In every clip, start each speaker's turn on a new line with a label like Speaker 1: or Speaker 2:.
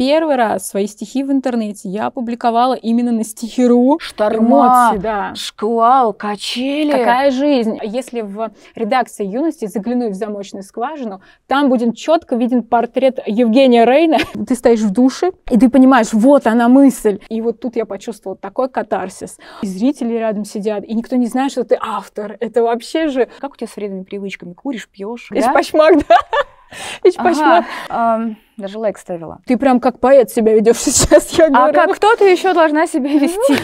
Speaker 1: первый раз свои стихи в интернете я опубликовала именно на стихиру. Шторма, эмоции, да. шквал, качели. Какая жизнь. Если в редакции юности заглянуть в замочную скважину, там будет четко виден портрет Евгения Рейна. Ты стоишь в душе, и ты понимаешь, вот она мысль. И вот тут я почувствовала такой катарсис. И зрители рядом сидят, и никто не знает, что ты автор. Это вообще же... Как у тебя с вредными привычками? Куришь, пьешь? Да? Ишь пошмак, да? Ишь пошмак. Ага. Um даже лайк ставила. Ты прям как поэт себя ведешь сейчас, я а говорю. А как кто ты еще должна себя ну. вести?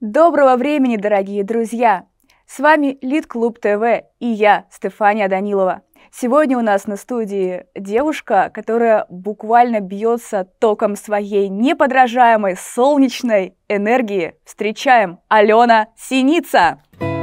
Speaker 2: Доброго времени, дорогие друзья! С вами Лид Клуб ТВ и я, Стефания Данилова. Сегодня у нас на студии девушка, которая буквально бьется током своей неподражаемой солнечной энергии. Встречаем Алена Синица! Синица!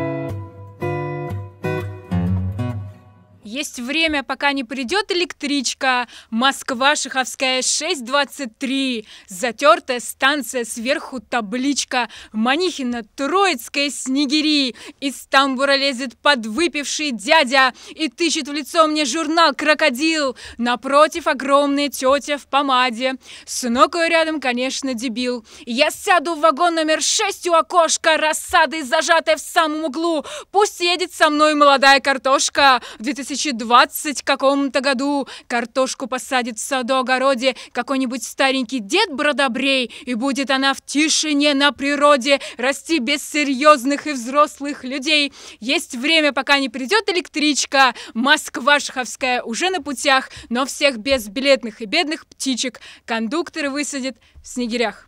Speaker 1: Есть время, пока не придет электричка. Москва, Шиховская, 6.23. Затертая станция, сверху табличка. Манихина, Троицкая, Снегири. Из тамбура лезет подвыпивший дядя и тыщет в лицо мне журнал «Крокодил». Напротив огромная тетя в помаде. С ног рядом, конечно, дебил. Я сяду в вагон номер 6 у окошка, рассады зажатая в самом углу. Пусть едет со мной молодая картошка в 2000 2020 каком-то году картошку посадит в саду-огороде какой-нибудь старенький дед бродобрей, и будет она в тишине на природе расти без серьезных и взрослых людей. Есть время, пока не придет электричка. Москва-Шаховская уже на путях, но всех без билетных и бедных птичек. кондуктор высадит в снегирях.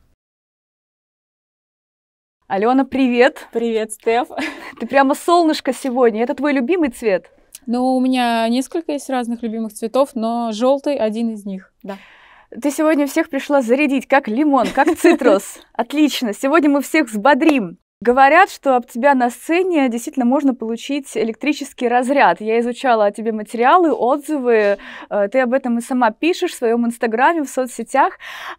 Speaker 2: Алена, привет! Привет,
Speaker 1: Стеф! Ты прямо солнышко сегодня. Это твой любимый цвет? Ну, у меня несколько есть разных любимых цветов, но желтый один из них, да. Ты сегодня всех пришла
Speaker 2: зарядить, как лимон, как цитрус. Отлично, сегодня мы всех взбодрим. Говорят, что об тебя на сцене действительно можно получить электрический разряд. Я изучала о тебе материалы, отзывы. Э, ты об этом и сама пишешь в своем инстаграме, в соцсетях.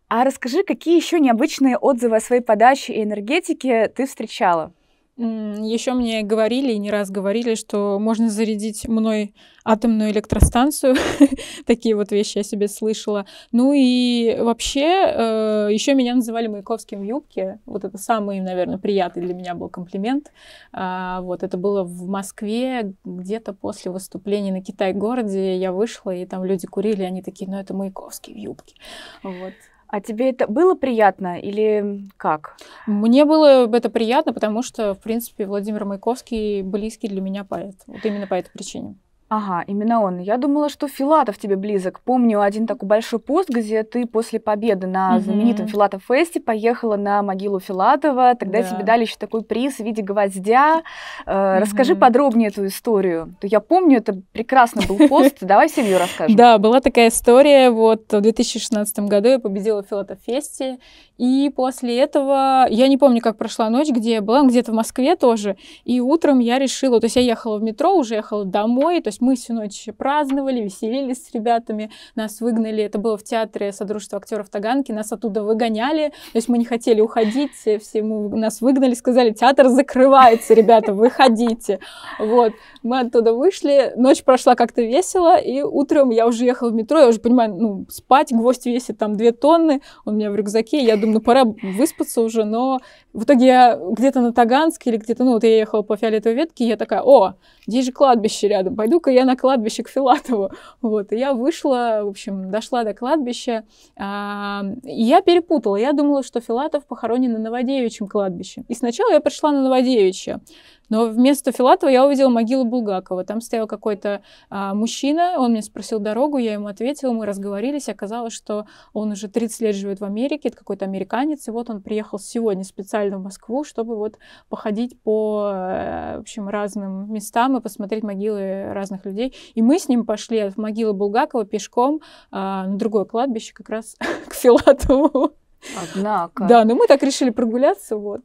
Speaker 2: А расскажи, какие еще необычные отзывы о своей подаче и энергетике ты встречала?
Speaker 1: Еще мне говорили, и не раз говорили, что можно зарядить мной атомную электростанцию. Такие вот вещи я себе слышала. Ну и вообще, э, еще меня называли Маяковским в юбке. Вот это самый, наверное, приятный для меня был комплимент. А, вот это было в Москве, где-то после выступления на Китай-городе. Я вышла, и там люди курили, они такие, ну это Маяковский в юбке. Вот. А тебе это было приятно или как? Мне было это приятно, потому что, в принципе, Владимир Маяковский близкий для меня поэт. Вот именно по этой причине. Ага, именно
Speaker 2: он. Я думала, что Филатов тебе близок. Помню один такой большой пост, где ты после победы на mm-hmm. знаменитом Филатов фесте поехала на могилу Филатова. Тогда да. тебе дали еще такой приз в виде гвоздя. mm-hmm. Расскажи подробнее эту историю. я помню, это прекрасно был
Speaker 1: пост. Давай всем ее расскажем. Да, была такая история. Вот в 2016 году я победила в Филатов фесте. И после этого, я не помню, как прошла ночь, где я была, где-то в Москве тоже. И утром я решила, то есть я ехала в метро, уже ехала домой, то есть есть мы всю ночь праздновали, веселились с ребятами, нас выгнали, это было в театре Содружества актеров Таганки, нас оттуда выгоняли, то есть мы не хотели уходить, все нас выгнали, сказали, театр закрывается, ребята, выходите. Вот, мы оттуда вышли, ночь прошла как-то весело, и утром я уже ехала в метро, я уже понимаю, ну, спать, гвоздь весит там две тонны, он у меня в рюкзаке, я думаю, ну, пора выспаться уже, но в итоге я где-то на Таганске или где-то, ну вот я ехала по фиолетовой ветке, и я такая, о, здесь же кладбище рядом, пойду-ка я на кладбище к Филатову. Вот, и я вышла, в общем, дошла до кладбища, а, и я перепутала, я думала, что Филатов похоронен на Новодевичьем кладбище. И сначала я пришла на Новодевичье, но вместо Филатова я увидела могилу Булгакова. Там стоял какой-то а, мужчина, он мне спросил дорогу, я ему ответила, мы разговорились. Оказалось, что он уже 30 лет живет в Америке, это какой-то американец, и вот он приехал сегодня специально в Москву, чтобы вот походить по, э, в общем, разным местам и посмотреть могилы разных людей. И мы с ним пошли в могилу Булгакова пешком а, на другое кладбище как раз к Филатову. Однако. Да, но мы так решили прогуляться, вот.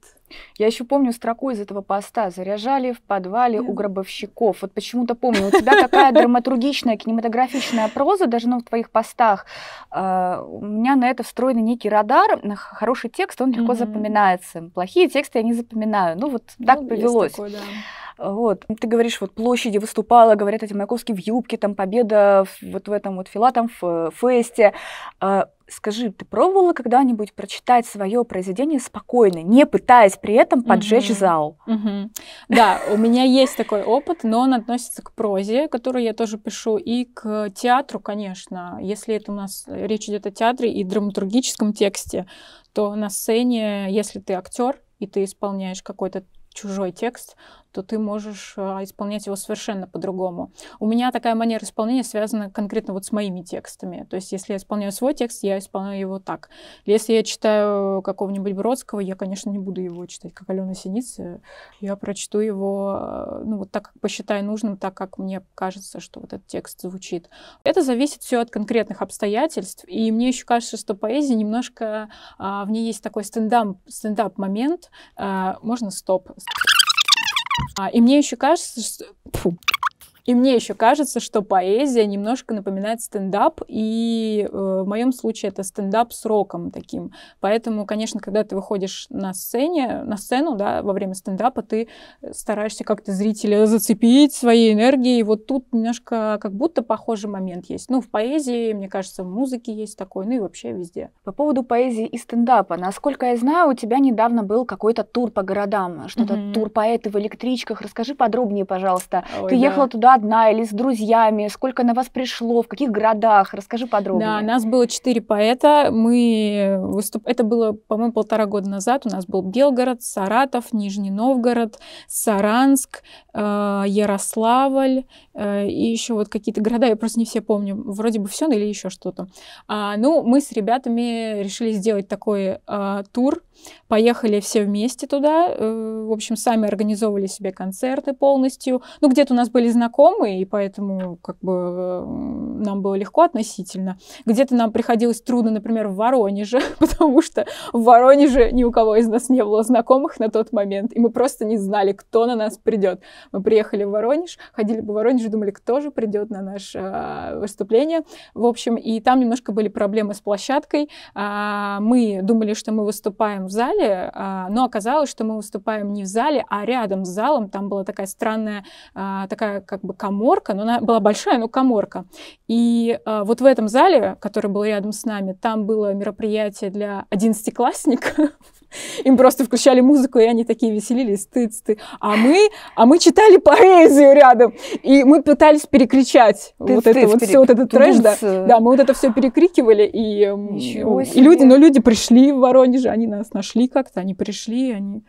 Speaker 1: Я еще помню строку из этого
Speaker 2: поста. Заряжали в подвале у гробовщиков. Вот почему-то помню. У тебя такая драматургичная, кинематографичная проза, даже ну, в твоих постах. А, у меня на это встроен некий радар. хороший текст, он легко запоминается. Плохие тексты я не запоминаю. Ну, вот ну, так повелось. Вот. Ты говоришь, вот площади выступала, говорят, эти Маяковский в юбке, там победа вот в этом вот Филатом в фесте. А, скажи, ты пробовала когда-нибудь прочитать свое произведение спокойно, не пытаясь при этом поджечь угу. зал?
Speaker 1: Угу. Да, у меня есть такой опыт, но он относится к прозе, которую я тоже пишу, и к театру, конечно. Если это у нас э, речь идет о театре и драматургическом тексте, то на сцене, если ты актер и ты исполняешь какой-то чужой текст, то ты можешь а, исполнять его совершенно по-другому. У меня такая манера исполнения связана конкретно вот с моими текстами. То есть если я исполняю свой текст, я исполняю его так. Если я читаю какого-нибудь Бродского, я, конечно, не буду его читать, как Алена Синица. Я прочту его э, ну, вот так, как посчитаю нужным, так, как мне кажется, что вот этот текст звучит. Это зависит все от конкретных обстоятельств. И мне еще кажется, что поэзия немножко... А, в ней есть такой стендап, стендап момент. Э, можно стоп. А, и мне еще кажется, что... Фу. И мне еще кажется, что поэзия немножко напоминает стендап, и э, в моем случае это стендап с роком таким. Поэтому, конечно, когда ты выходишь на сцене, на сцену, да, во время стендапа, ты стараешься как-то зрителя зацепить своей энергией. Вот тут немножко как будто похожий момент есть. Ну, в поэзии, мне кажется, в музыке есть такой, ну и вообще везде. По поводу
Speaker 2: поэзии и стендапа. Насколько я знаю, у тебя недавно был какой-то тур по городам, что-то mm-hmm. тур поэты в электричках. Расскажи подробнее, пожалуйста. Ой, ты да. ехала туда одна или с друзьями? Сколько на вас пришло? В каких городах? Расскажи подробнее.
Speaker 1: Да, нас было четыре поэта. Мы выступ... Это было, по-моему, полтора года назад. У нас был Белгород, Саратов, Нижний Новгород, Саранск, э, Ярославль э, и еще вот какие-то города. Я просто не все помню. Вроде бы все ну или еще что-то. А, ну, мы с ребятами решили сделать такой э, тур Поехали все вместе туда. Э, в общем, сами организовывали себе концерты полностью. Ну, где-то у нас были знакомые, и поэтому как бы э, нам было легко относительно. Где-то нам приходилось трудно, например, в Воронеже, потому что в Воронеже ни у кого из нас не было знакомых на тот момент, и мы просто не знали, кто на нас придет. Мы приехали в Воронеж, ходили по Воронежу, думали, кто же придет на наше э, выступление. В общем, и там немножко были проблемы с площадкой. А, мы думали, что мы выступаем в зале, а, но оказалось, что мы выступаем не в зале, а рядом с залом. Там была такая странная, а, такая как бы коморка, но она была большая, но коморка. И а, вот в этом зале, который был рядом с нами, там было мероприятие для одиннадцатиклассников. Им просто включали музыку, и они такие веселились, ты ты. А мы, а мы читали поэзию рядом, и мы пытались перекричать тыц, вот это вот перек... все, вот этот трэш, да. Да, мы вот это все перекрикивали, и, эм, и люди, но ну, люди пришли в Воронеже, они нас нашли как-то, они пришли, они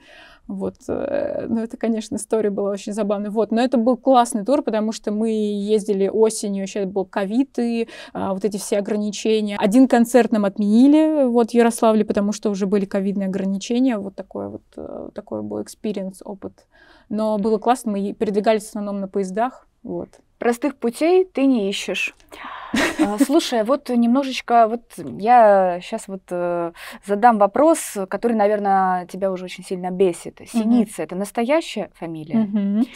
Speaker 1: вот, э, ну это, конечно, история была очень забавная. Вот, но это был классный тур, потому что мы ездили осенью, еще был ковид и а, вот эти все ограничения. Один концерт нам отменили, вот, в Ярославле, потому что уже были ковидные ограничения. Вот такой вот, э, такой был экспириенс, опыт. Но было классно, мы передвигались в основном на поездах, вот. Простых путей ты не
Speaker 2: ищешь. А, слушай, вот немножечко, вот я сейчас вот э, задам вопрос, который, наверное, тебя уже очень сильно бесит. Синица, mm-hmm. это настоящая
Speaker 1: фамилия? Mm-hmm.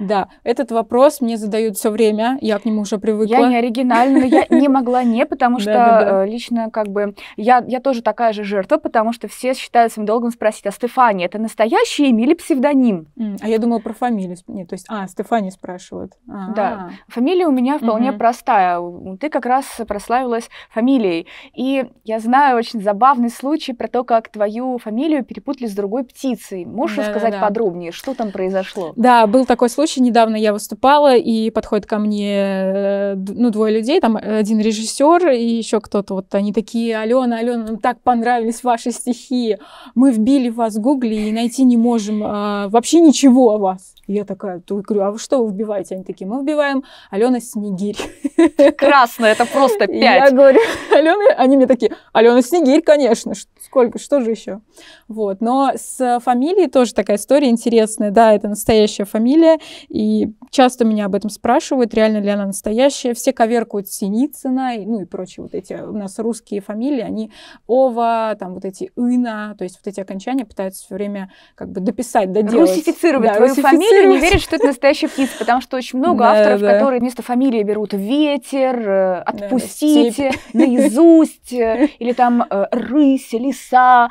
Speaker 1: Да, этот вопрос мне задают все время, я к нему уже привыкла. Я не оригинальна, я не
Speaker 2: могла не, потому что э, лично как бы я я тоже такая же жертва, потому что все считают своим долгом спросить, а Стефани это настоящее имя или псевдоним? А я думала про фамилию, нет, то есть, а Стефани спрашивают. Да. А, а. Фамилия у меня вполне угу. простая. Ты как раз прославилась фамилией. И я знаю очень забавный случай про то, как твою фамилию перепутали с другой птицей. Можешь да, рассказать да, да. подробнее, что там произошло?
Speaker 1: Да, был такой случай. Недавно я выступала, и подходит ко мне э, ну, двое людей, там один режиссер и еще кто-то. Вот они такие, Алена, Алена, нам так понравились ваши стихи. Мы вбили вас в гугле и найти не можем а, вообще ничего о вас. я такая, говорю, а вы что вы вбиваете? Они такие, мы вбиваем называем Алена Снегирь. Прекрасно, это просто пять. Я говорю, Алена, они мне такие, Алена Снегирь, конечно, сколько, что же еще? Вот, но с фамилией тоже такая история интересная, да, это настоящая фамилия, и часто меня об этом спрашивают, реально ли она настоящая, все коверкуют Синицына, ну и прочие вот эти у нас русские фамилии, они Ова, там вот эти Ина, то есть вот эти окончания пытаются все время как бы дописать, доделать. Русифицировать да, твою русифицировать. фамилию, не верят, что это настоящий птица, потому что очень много авторов да. которые
Speaker 2: вместо фамилии берут ветер, э, отпустите, да, наизусть, э, или там э, рысь, лиса.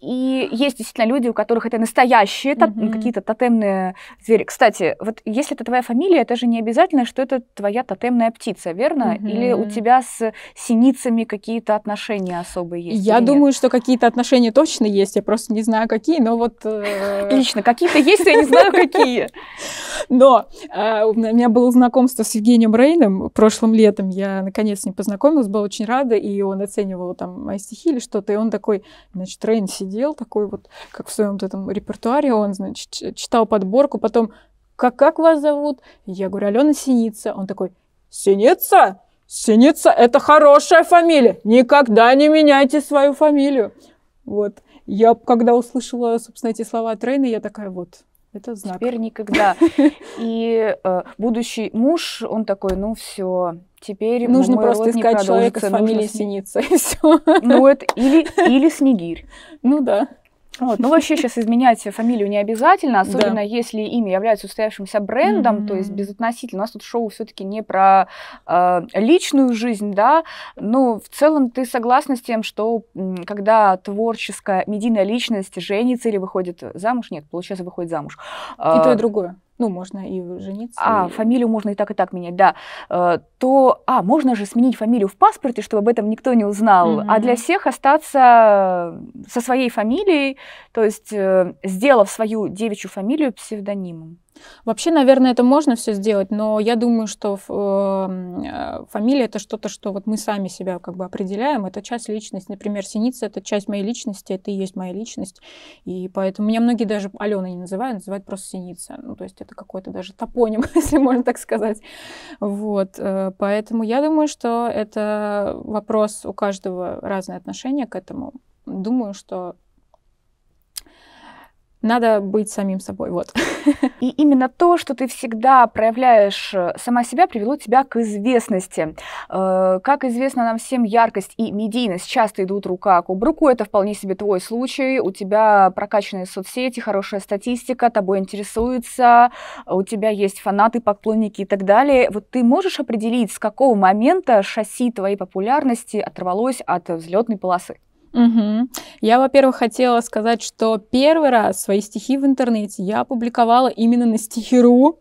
Speaker 2: И есть действительно люди, у которых это настоящие mm-hmm. какие-то тотемные звери. Кстати, вот если это твоя фамилия, это же не обязательно, что это твоя тотемная птица, верно? Mm-hmm. Или у тебя с синицами какие-то отношения особые есть? Я думаю,
Speaker 1: нет? что какие-то отношения точно есть, я просто не знаю какие, но вот... Отлично, э, какие-то есть, я не знаю какие. Но э, у меня было знакомство с Евгением Рейном прошлым летом, я наконец с ним познакомилась, была очень рада, и он оценивал там мои стихи или что-то, и он такой, значит, Рейн сидит сидел такой вот, как в своем вот этом репертуаре, он, значит, читал подборку, потом, как, как вас зовут? Я говорю, Алена Синица. Он такой, Синица? Синица – это хорошая фамилия. Никогда не меняйте свою фамилию. Вот. Я, когда услышала, собственно, эти слова от Рейны, я такая, вот, это знак. Теперь никогда.
Speaker 2: И э, будущий муж, он такой, ну все, Теперь нужно просто искать человека с фамилией Синица и все. Ну это или или Снегирь. Ну да. Вот. Ну, вообще сейчас изменять фамилию не обязательно, особенно да. если имя является устоявшимся брендом, mm-hmm. то есть безотносительно. У нас тут шоу все-таки не про э, личную жизнь, да, но в целом ты согласна с тем, что когда творческая медийная личность женится или выходит замуж, нет, получается, выходит замуж.
Speaker 1: Э, и то, и а, другое. Ну, можно и жениться.
Speaker 2: А, и... фамилию можно и так, и так менять, да. Э, то, а, можно же сменить фамилию в паспорте, чтобы об этом никто не узнал, mm-hmm. а для всех остаться э, со своей фамилией, то есть э, сделав свою девичью фамилию
Speaker 1: псевдонимом. Вообще, наверное, это можно все сделать, но я думаю, что эм, э, фамилия это что-то, что вот мы сами себя как бы определяем. Это часть личности. Например, синица это часть моей личности, это и есть моя личность. И поэтому меня многие даже Алена не называют, называют просто синица. Ну, то есть это какой-то даже топоним, если можно так сказать. Вот. Э, поэтому я думаю, что это вопрос у каждого разное отношение к этому. Думаю, что надо быть самим собой,
Speaker 2: вот. И именно то, что ты всегда проявляешь э, сама себя, привело тебя к известности. Э, как известно нам всем, яркость и медийность часто идут рука об руку. Это вполне себе твой случай. У тебя прокачанные соцсети, хорошая статистика, тобой интересуются, у тебя есть фанаты, поклонники и так далее. Вот ты можешь определить, с какого момента шасси твоей популярности оторвалось от взлетной полосы?
Speaker 1: Угу. Я, во-первых, хотела сказать, что первый раз свои стихи в интернете я опубликовала именно на стихиру.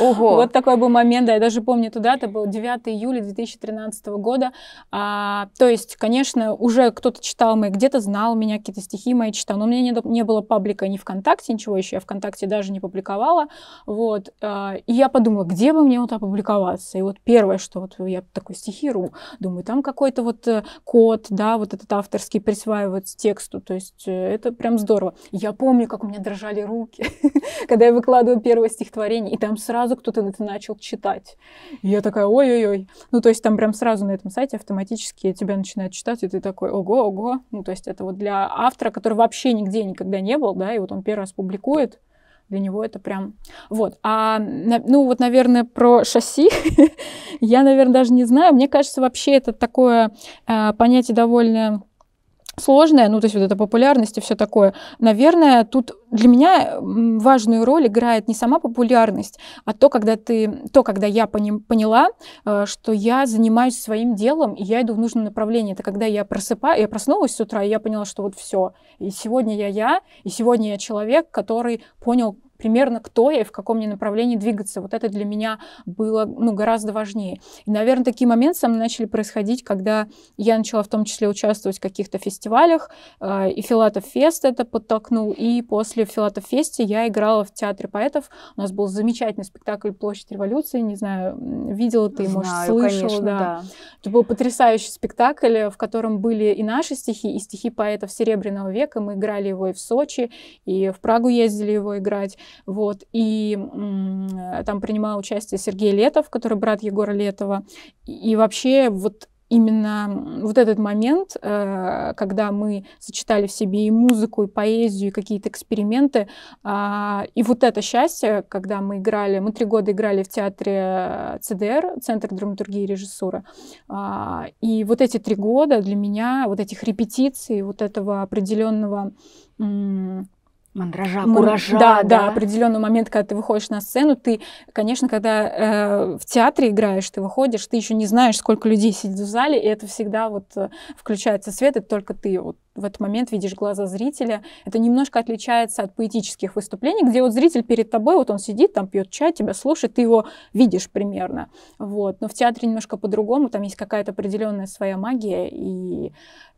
Speaker 1: Ого! Вот такой был момент, да, я даже помню туда, это был 9 июля 2013 года. А, то есть, конечно, уже кто-то читал мои, где-то знал меня, какие-то стихи мои читал, но у меня не, не было паблика ни ВКонтакте, ничего еще, я ВКонтакте даже не публиковала. Вот. А, и я подумала, где бы мне вот опубликоваться? И вот первое, что вот я такой стихиру, думаю, там какой-то вот э, код, да, вот этот автор авторские присваивать тексту. То есть э, это прям здорово. Я помню, как у меня дрожали руки, когда я выкладывала первое стихотворение, и там сразу кто-то это начал читать. И я такая, ой-ой-ой. Ну, то есть там прям сразу на этом сайте автоматически тебя начинают читать, и ты такой, ого, ого. Ну, то есть это вот для автора, который вообще нигде никогда не был, да, и вот он первый раз публикует, для него это прям... Вот. А, ну, вот, наверное, про шасси я, наверное, даже не знаю. Мне кажется, вообще это такое э, понятие довольно сложное, ну, то есть вот эта популярность и все такое. Наверное, тут для меня важную роль играет не сама популярность, а то, когда ты, то, когда я пони, поняла, э, что я занимаюсь своим делом, и я иду в нужном направлении. Это когда я просыпаю, я проснулась с утра, и я поняла, что вот все. И сегодня я я, и сегодня я человек, который понял, примерно кто я и в каком мне направлении двигаться. Вот это для меня было ну, гораздо важнее. И, наверное, такие моменты со мной начали происходить, когда я начала в том числе участвовать в каких-то фестивалях, э, и Филатов Фест это подтолкнул, и после Филатов Фесте я играла в театре поэтов. У нас был замечательный спектакль «Площадь революции», не знаю, видела ты, может, слышала. Конечно, да. да. Это был потрясающий спектакль, в котором были и наши стихи, и стихи поэтов Серебряного века. Мы играли его и в Сочи, и в Прагу ездили его играть. Вот. И э, там принимал участие Сергей Летов, который брат Егора Летова. И вообще вот именно вот этот момент, э, когда мы сочетали в себе и музыку, и поэзию, и какие-то эксперименты, а, и вот это счастье, когда мы играли, мы три года играли в театре э, ЦДР, Центр драматургии и режиссуры, а, и вот эти три года для меня, вот этих репетиций, вот этого определенного Мандража, куража. Да, да, да, определенный момент, когда ты выходишь на сцену, ты, конечно, когда э, в театре играешь, ты выходишь, ты еще не знаешь, сколько людей сидит в зале, и это всегда вот э, включается свет, и только ты вот в этот момент видишь глаза зрителя. Это немножко отличается от поэтических выступлений, где вот зритель перед тобой, вот он сидит, там пьет чай, тебя слушает, ты его видишь примерно. Вот. Но в театре немножко по-другому, там есть какая-то определенная своя магия, и,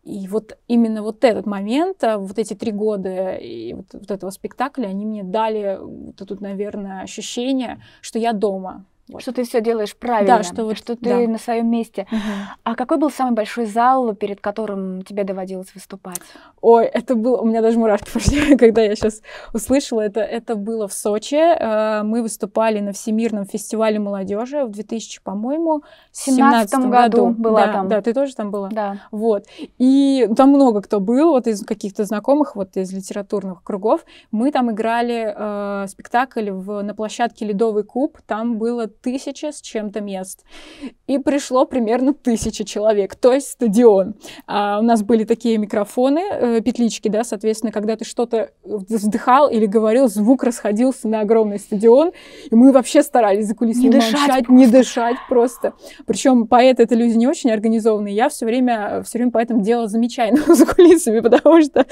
Speaker 1: и вот именно вот этот момент, а, вот эти три года и вот, вот этого спектакля, они мне дали вот это, наверное, ощущение, что я дома, вот. Что ты все делаешь правильно, да, что, вот,
Speaker 2: что ты да. на своем месте. Угу. А какой был самый большой зал, перед которым тебе доводилось выступать?
Speaker 1: Ой, это был, у меня даже мурашки пошли, когда я сейчас услышала это. Это было в Сочи. Э, мы выступали на Всемирном фестивале молодежи в 2000, по-моему, 17 году. году была да, там. Да, ты тоже там была. Да. Вот. И там много кто был, вот из каких-то знакомых, вот из литературных кругов. Мы там играли э, спектакль в, на площадке Ледовый куб. Там было тысяча с чем-то мест. И пришло примерно тысяча человек, то есть стадион. А у нас были такие микрофоны, э, петлички, да, соответственно, когда ты что-то вздыхал или говорил, звук расходился на огромный стадион, и мы вообще старались за кулисами не молчать, не дышать просто. Причем поэты это люди не очень организованные, я все время, все время поэтому делала замечательно за кулисами, потому что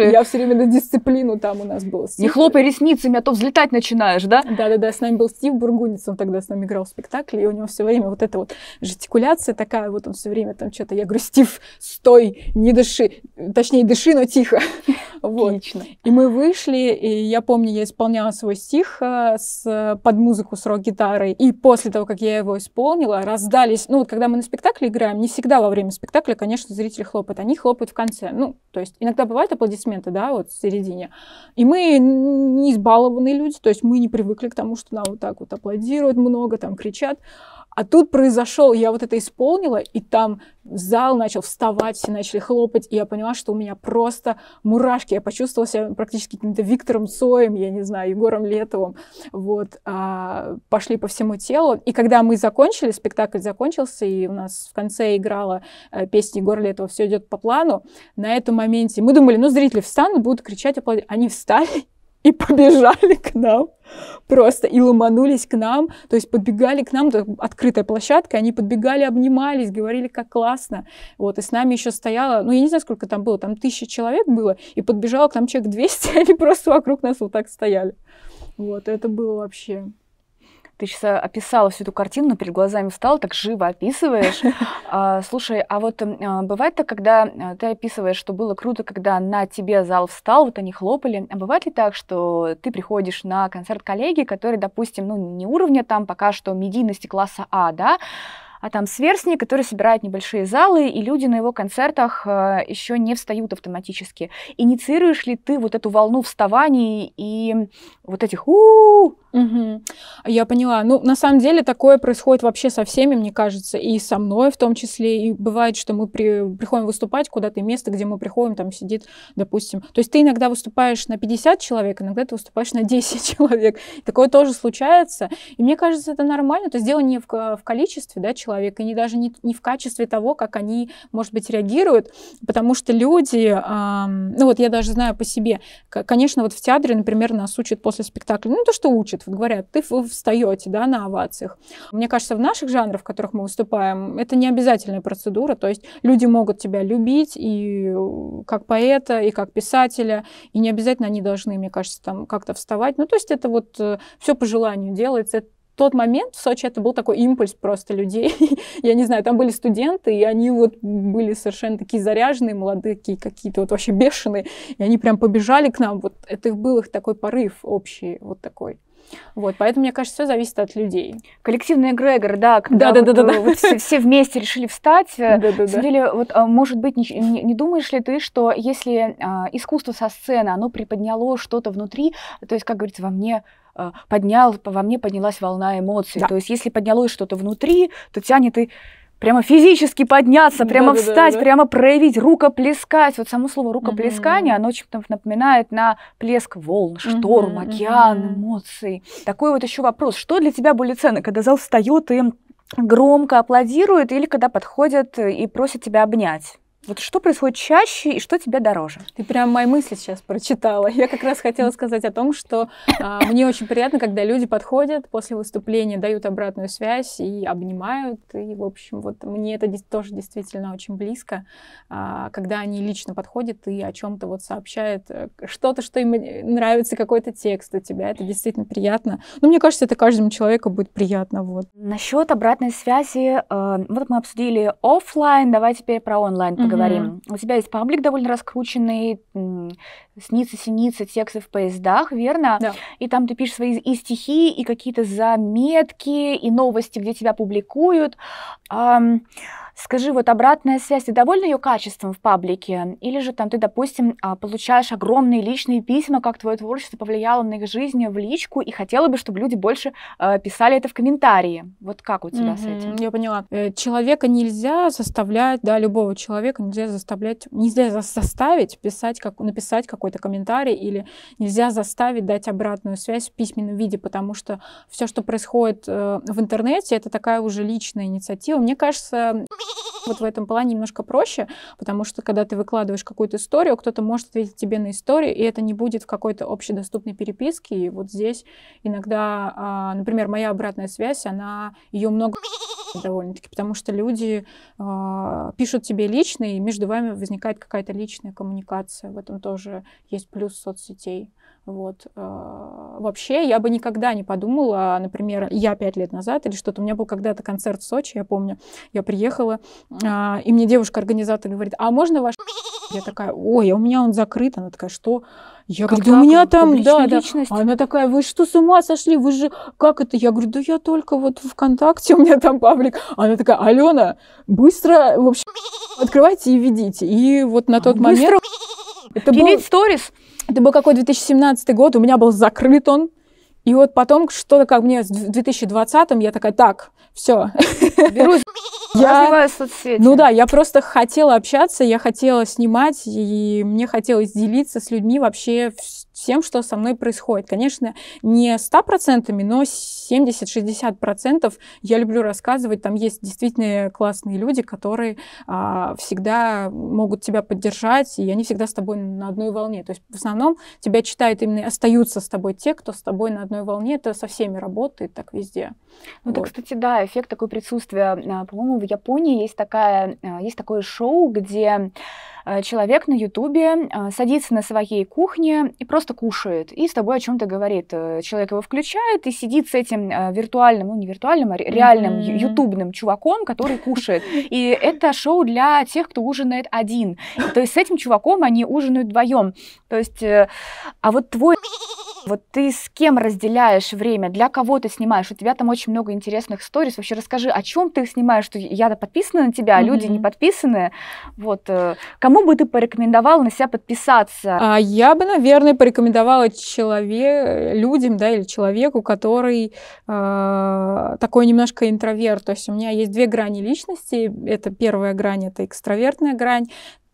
Speaker 1: я все время на дисциплину там у нас была. Не хлопай ресницами, а то взлетать начинаешь, да? Да-да-да, с нами был Стив Бургунец, он тогда с нами нами играл в спектакле, и у него все время вот эта вот жестикуляция такая, вот он все время там что-то, я грустив, стой, не дыши, точнее, дыши, но тихо. Вот. И мы вышли, и я помню, я исполняла свой стих э, с, под музыку с рок-гитарой, и после того, как я его исполнила, раздались, ну вот когда мы на спектакле играем, не всегда во время спектакля, конечно, зрители хлопают, они хлопают в конце, ну, то есть иногда бывают аплодисменты, да, вот в середине, и мы не избалованные люди, то есть мы не привыкли к тому, что нам вот так вот аплодируют много, там кричат, а тут произошел, я вот это исполнила, и там зал начал вставать, все начали хлопать, и я поняла, что у меня просто мурашки. Я почувствовала себя практически каким-то Виктором Цоем, я не знаю, Егором Летовым. Вот, а, пошли по всему телу. И когда мы закончили, спектакль закончился, и у нас в конце играла а, песня Егора Летова «Все идет по плану», на этом моменте мы думали, ну, зрители встанут, будут кричать, аплодировать. Они встали, и побежали к нам просто и ломанулись к нам, то есть подбегали к нам, открытая площадка, они подбегали, обнимались, говорили, как классно, вот, и с нами еще стояло, ну, я не знаю, сколько там было, там тысяча человек было, и подбежало к нам человек 200, они просто вокруг нас вот так стояли, вот, это было вообще ты сейчас э, описала всю эту картину, но перед глазами встала, так
Speaker 2: живо описываешь. А, слушай, а вот эм, а, бывает то когда э, ты описываешь, что было круто, когда на тебе зал встал, вот они хлопали, а бывает ли так, что ты приходишь на концерт коллеги, который, допустим, ну, не уровня там пока что медийности класса А, да, а там сверстник, который собирает небольшие залы, и люди на его концертах э, еще не встают автоматически. Инициируешь ли ты вот эту волну вставаний и вот этих у, -у, -у Угу.
Speaker 1: Я поняла. Ну, на самом деле такое происходит вообще со всеми, мне кажется, и со мной в том числе. И бывает, что мы при, приходим выступать куда-то, и место, где мы приходим, там сидит, допустим. То есть ты иногда выступаешь на 50 человек, иногда ты выступаешь на 10 человек. Такое тоже случается. И мне кажется, это нормально. То есть дело не в, в количестве да, человека, и не, даже не, не в качестве того, как они, может быть, реагируют. Потому что люди, эм, ну вот я даже знаю по себе, конечно, вот в театре, например, нас учат после спектакля, ну то, что учат, говорят, ты вы встаете да, на овациях. Мне кажется, в наших жанрах, в которых мы выступаем, это не обязательная процедура. То есть люди могут тебя любить и э, как поэта, и как писателя, и не обязательно они должны, мне кажется, там как-то вставать. Ну, то есть это вот э, все по желанию делается. тот момент в Сочи это был такой импульс просто людей. Я не знаю, там были студенты, и они вот были совершенно такие заряженные, молодые, какие-то вот вообще бешеные. И они прям побежали к нам. Вот это был их такой порыв общий, вот такой. Вот, поэтому, мне кажется, все зависит от людей. Коллективный эгрегор, да, когда да, да, вот, да, э, да, да. все,
Speaker 2: все вместе решили встать. Э, да, да, да. деле, вот, а, может быть, не, не думаешь ли ты, что если а, искусство со сцены, оно приподняло что-то внутри, то есть, как говорится, во мне э, поднял, во мне поднялась волна эмоций. Да. То есть, если поднялось что-то внутри, то тянет и прямо физически подняться, прямо да, встать, да, да, прямо проявить, рукоплескать. Вот само слово рукоплескание, mm-hmm. оно очень то напоминает на плеск волн, шторм, mm-hmm. океан, эмоций. Такой вот еще вопрос. Что для тебя более ценно, когда зал встает и громко аплодирует или когда подходят и просят тебя обнять? Вот что происходит чаще и что
Speaker 1: тебе дороже? Ты прям мои мысли сейчас прочитала. Я как раз хотела сказать о том, что а, мне очень приятно, когда люди подходят после выступления, дают обратную связь и обнимают. И, в общем, вот мне это тоже действительно очень близко, а, когда они лично подходят и о чем-то вот сообщают, э, что-то, что им нравится, какой-то текст у тебя. Это действительно приятно. Ну, мне кажется, это каждому человеку будет приятно. Вот. Насчет обратной связи,
Speaker 2: э, вот мы обсудили офлайн, давай теперь про онлайн поговорим говорим. У тебя есть паблик довольно раскрученный, снится синица сексы в поездах, верно? Да. И там ты пишешь свои и стихи, и какие-то заметки, и новости, где тебя публикуют. Эм, скажи, вот обратная связь, ты довольна ее качеством в паблике? Или же там ты, допустим, а, получаешь огромные личные письма, как твое творчество повлияло на их жизнь в личку, и хотела
Speaker 1: бы, чтобы люди больше э, писали это в комментарии. Вот как у тебя mm-hmm, с этим? Я поняла. Э, человека нельзя заставлять, да, любого человека нельзя заставлять, нельзя заставить писать, как, написать как какой-то комментарий, или нельзя заставить дать обратную связь в письменном виде, потому что все, что происходит э, в интернете, это такая уже личная инициатива. Мне кажется, вот в этом плане немножко проще, потому что когда ты выкладываешь какую-то историю, кто-то может ответить тебе на историю, и это не будет в какой-то общедоступной переписке. И вот здесь иногда, а, например, моя обратная связь, она ее много довольно-таки, потому что люди э, пишут тебе лично, и между вами возникает какая-то личная коммуникация. В этом тоже есть плюс соцсетей. Вот. Э, вообще, я бы никогда не подумала, например, я пять лет назад или что-то, у меня был когда-то концерт в Сочи, я помню, я приехала, а, и мне девушка-организатор говорит, а можно ваш... Я такая, ой, а у меня он закрыт. Она такая, что? Я как говорю, да у меня там, да, да. Она такая, вы что, с ума сошли? Вы же, как это? Я говорю, да я только вот ВКонтакте, у меня там паблик. Она такая, Алена, быстро, в общем, открывайте и ведите. И вот на а тот а момент... Быстро это Пилить был... сторис? Это был какой 2017 год, у меня был закрыт он. И вот потом что-то как мне в 2020-м, я такая, так, все. Берусь, я... развиваю соцсети. Ну да, я просто хотела общаться, я хотела снимать, и мне хотелось делиться с людьми вообще тем, что со мной происходит. Конечно, не 100%, но 70-60% я люблю рассказывать. Там есть действительно классные люди, которые а, всегда могут тебя поддержать, и они всегда с тобой на одной волне. То есть в основном тебя читают именно, остаются с тобой те, кто с тобой на одной волне. Это со всеми работает, так везде. Ну, вот. это, кстати, да, эффект такой присутствия. А,
Speaker 2: по-моему, в Японии есть, такая, а, есть такое шоу, где Э, человек на Ютубе э, садится на своей кухне и просто кушает, и с тобой о чем-то говорит. Э, человек его включает и сидит с этим виртуальным, ну не виртуальным, а реальным mm-hmm. ютубным чуваком, который кушает. И это шоу для тех, кто ужинает один. То есть с этим чуваком они ужинают вдвоем. То есть, а вот твой вот ты с кем разделяешь время, для кого ты снимаешь? У тебя там очень много интересных сторис. Вообще расскажи, о чем ты их снимаешь? Что я то подписана на тебя, а mm-hmm. люди не подписаны. Вот кому кому бы ты порекомендовал на себя подписаться? А
Speaker 1: я бы, наверное, порекомендовала человек, людям, да, или человеку, который э, такой немножко интроверт. То есть у меня есть две грани личности. Это первая грань, это экстравертная грань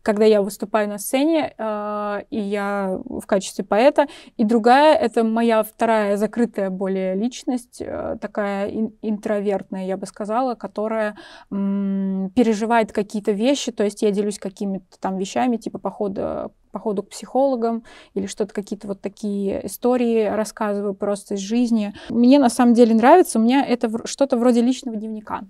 Speaker 1: когда я выступаю на сцене, э, и я в качестве поэта. И другая — это моя вторая закрытая более личность, э, такая ин- интровертная, я бы сказала, которая м- переживает какие-то вещи, то есть я делюсь какими-то там вещами, типа похода походу к психологам или что-то какие-то вот такие истории рассказываю просто из жизни. Мне на самом деле нравится, у меня это что-то вроде личного дневника.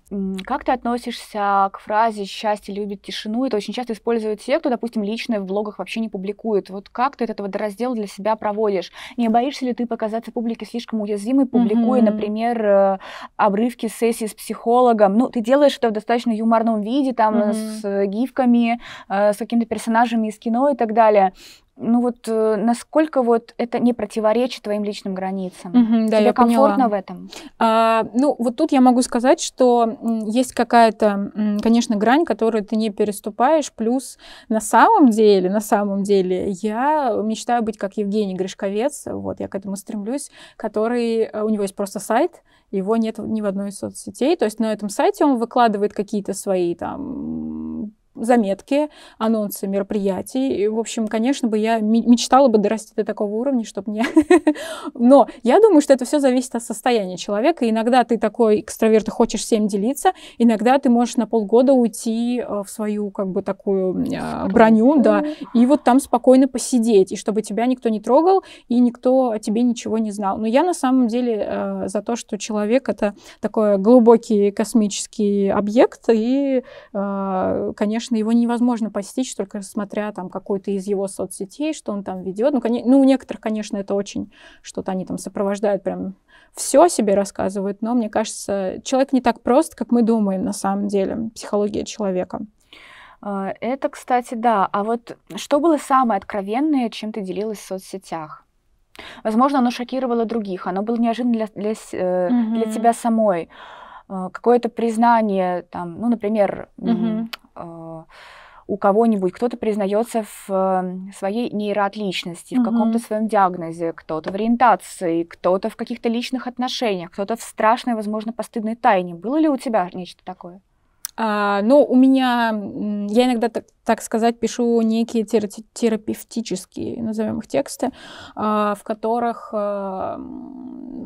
Speaker 1: Как ты относишься к фразе «счастье любит тишину»? Это очень часто используют те, кто, допустим, лично в блогах
Speaker 2: вообще не публикует. Вот как ты этого раздела для себя проводишь? Не боишься ли ты показаться публике слишком уязвимой, публикуя, mm-hmm. например, э, обрывки сессии с психологом? Ну, ты делаешь это в достаточно юморном виде, там, mm-hmm. с гифками, э, с какими-то персонажами из кино и так далее далее. Ну вот э, насколько вот это не противоречит твоим личным границам? Угу, да, Тебе я комфортно поняла. в этом?
Speaker 1: А, ну вот тут я могу сказать, что есть какая-то, конечно, грань, которую ты не переступаешь. Плюс на самом деле, на самом деле, я мечтаю быть как Евгений Гришковец. Вот я к этому стремлюсь, который э, у него есть просто сайт, его нет ни в одной из соцсетей. То есть на этом сайте он выкладывает какие-то свои там заметки, анонсы мероприятий. И, в общем, конечно бы я мечтала бы дорасти до такого уровня, чтобы мне... Но я думаю, что это все зависит от состояния человека. Иногда ты такой экстраверт и хочешь всем делиться, иногда ты можешь на полгода уйти э, в свою как бы такую э, броню, да, и вот там спокойно посидеть, и чтобы тебя никто не трогал, и никто о тебе ничего не знал. Но я на самом деле э, за то, что человек — это такой глубокий космический объект, и, конечно, конечно, его невозможно постичь, только смотря там какой-то из его соцсетей, что он там ведет. Ну, ну, у некоторых, конечно, это очень что-то они там сопровождают, прям все себе рассказывают, но мне кажется, человек не так прост, как мы думаем на самом деле, психология человека. А, это, кстати, да. А вот что
Speaker 2: было самое откровенное, чем ты делилась в соцсетях? Возможно, оно шокировало других, оно было неожиданно для, для, mm-hmm. тебя самой. А, какое-то признание, там, ну, например, mm-hmm. А, у кого-нибудь, кто-то признается в эм, своей нейроотличности, угу. в каком-то своем диагнозе, кто-то в ориентации, кто-то в каких-то личных отношениях, кто-то в страшной, возможно, постыдной тайне. Было ли у тебя нечто такое?
Speaker 1: А, ну, у меня, я иногда так так сказать, пишу некие терапевтические, назовем их тексты, а, в которых а,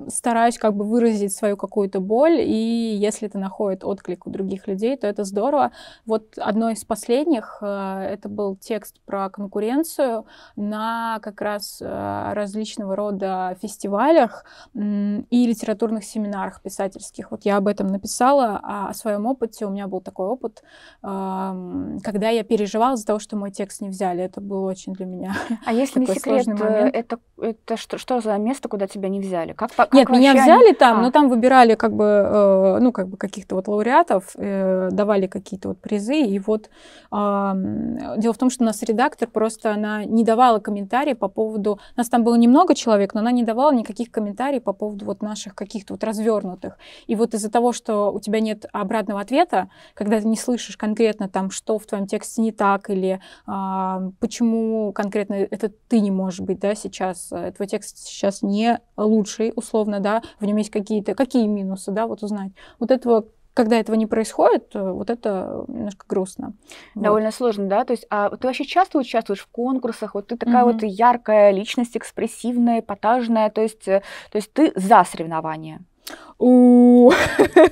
Speaker 1: стараюсь как бы выразить свою какую-то боль, и если это находит отклик у других людей, то это здорово. Вот одно из последних, а, это был текст про конкуренцию на как раз различного рода фестивалях и литературных семинарах писательских. Вот я об этом написала, о своем опыте. У меня был такой опыт, когда я пережила переживала из-за того, что мой текст не взяли. Это было очень для меня А если не секрет, э, это, это что, что за место, куда тебя не взяли? Как, как Нет, меня взяли они... там, а. но там выбирали как бы, э, ну, как бы каких-то вот лауреатов, э, давали какие-то вот призы. И вот э, дело в том, что у нас редактор просто, она не давала комментарии по поводу... Нас там было немного человек, но она не давала никаких комментариев по поводу вот наших каких-то вот развернутых. И вот из-за того, что у тебя нет обратного ответа, когда ты не слышишь конкретно там, что в твоем тексте не так, или а, почему конкретно это ты не можешь быть, да, сейчас, э, твой текст сейчас не лучший, условно, да, в нем есть какие-то, какие минусы, да, вот узнать. Вот этого когда этого не происходит, э, вот это немножко грустно. Довольно вот.
Speaker 2: сложно, да? То есть, а ты вообще часто участвуешь в конкурсах? Вот ты такая mm-hmm. вот яркая личность, экспрессивная, эпатажная. То есть, э, то есть ты
Speaker 1: за соревнования? У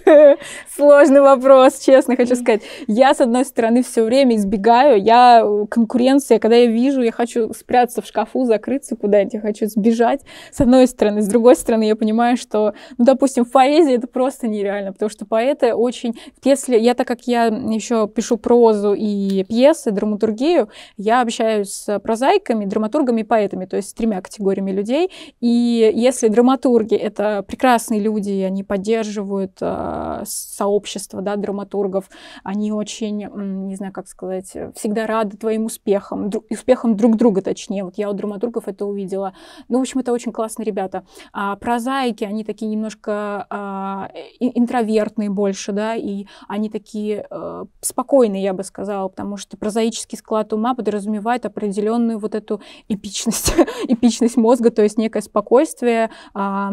Speaker 1: сложный вопрос, честно хочу сказать. Я, с одной стороны, все время избегаю. Я э, конкуренция, когда я вижу, я хочу спрятаться в шкафу, закрыться куда-нибудь, я хочу сбежать. С одной стороны. С другой стороны, я понимаю, что, ну, допустим, в поэзии это просто нереально, потому что поэты очень... Если я, так как я еще пишу прозу и пьесы, драматургию, я общаюсь с прозаиками, драматургами и поэтами, то есть с тремя категориями людей. И если драматурги — это прекрасные люди, они поддерживают э, сообщество да, драматургов, они очень, не знаю, как сказать, всегда рады твоим успехам, дру, успехам друг друга, точнее. Вот я у драматургов это увидела. Ну, в общем, это очень классные ребята. А прозаики, они такие немножко э, интровертные больше, да, и они такие э, спокойные, я бы сказала, потому что прозаический склад ума подразумевает определенную вот эту эпичность, эпичность мозга, то есть некое спокойствие, э,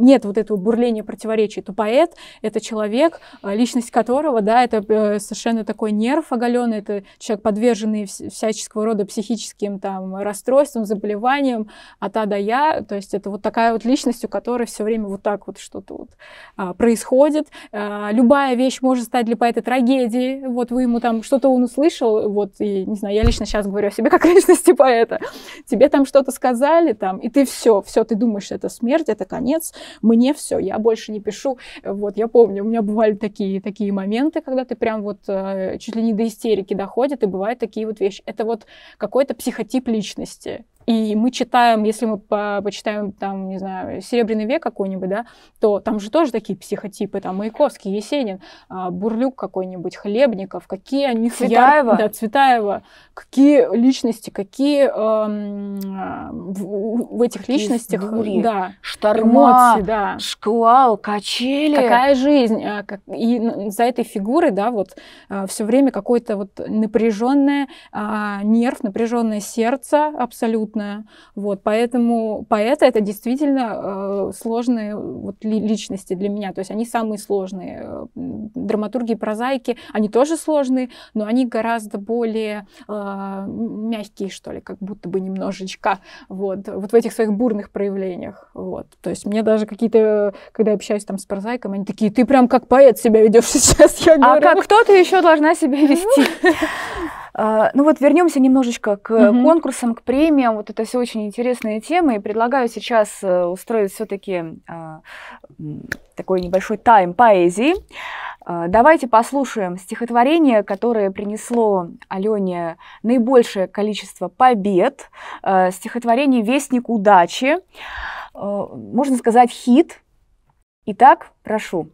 Speaker 1: нет вот этого бурления проявление противоречий, то поэт — это человек, э, личность которого, да, это э, совершенно такой нерв оголенный, это человек, подверженный всяческого рода психическим там расстройствам, заболеваниям А та да Я, то есть это вот такая вот личность, у которой все время вот так вот что-то вот а, происходит. А, любая вещь может стать для поэта трагедией, вот вы ему там что-то он услышал, вот, и, не знаю, я лично сейчас говорю о себе как личности поэта, тебе там что-то сказали, там, и ты все, все, ты думаешь, это смерть, это конец, мне все, я больше не пишу. Вот, я помню, у меня бывали такие, такие моменты, когда ты прям вот э, чуть ли не до истерики доходит, и бывают такие вот вещи. Это вот какой-то психотип личности. И мы читаем, если мы по почитаем, там, не знаю, «Серебряный век» какой-нибудь, да, то там же тоже такие психотипы, там, Маяковский, Есенин, а, Бурлюк какой-нибудь, Хлебников, какие они... Цветаева? Да, Цветаева. Какие личности, какие эм, а, в, в этих какие личностях... Дури, да, штормы, эмоции, да. Шкла, вау, качели. Какая жизнь. А, и за этой фигурой, да, вот а, все время какое-то вот напряженное а, нерв, напряженное сердце абсолютное. Вот, поэтому поэты это действительно сложные вот личности для меня. То есть они самые сложные. Драматурги и прозаики, они тоже сложные, но они гораздо более мягкие, что ли, как будто бы немножечко. Вот, вот в этих своих бурных проявлениях. Вот. То есть мне даже какие-то когда я общаюсь там с прозаиками, они такие, ты прям как поэт себя ведешь сейчас, я а говорю. А как кто ты еще должна себя ну, вести? А, ну вот вернемся немножечко к
Speaker 2: конкурсам, к премиям. Вот это все очень интересные темы. И предлагаю сейчас э, устроить все-таки э, такой небольшой тайм поэзии. А, давайте послушаем стихотворение, которое принесло Алене наибольшее количество побед. Э, стихотворение «Вестник удачи». Можно сказать, хит Итак, прошу.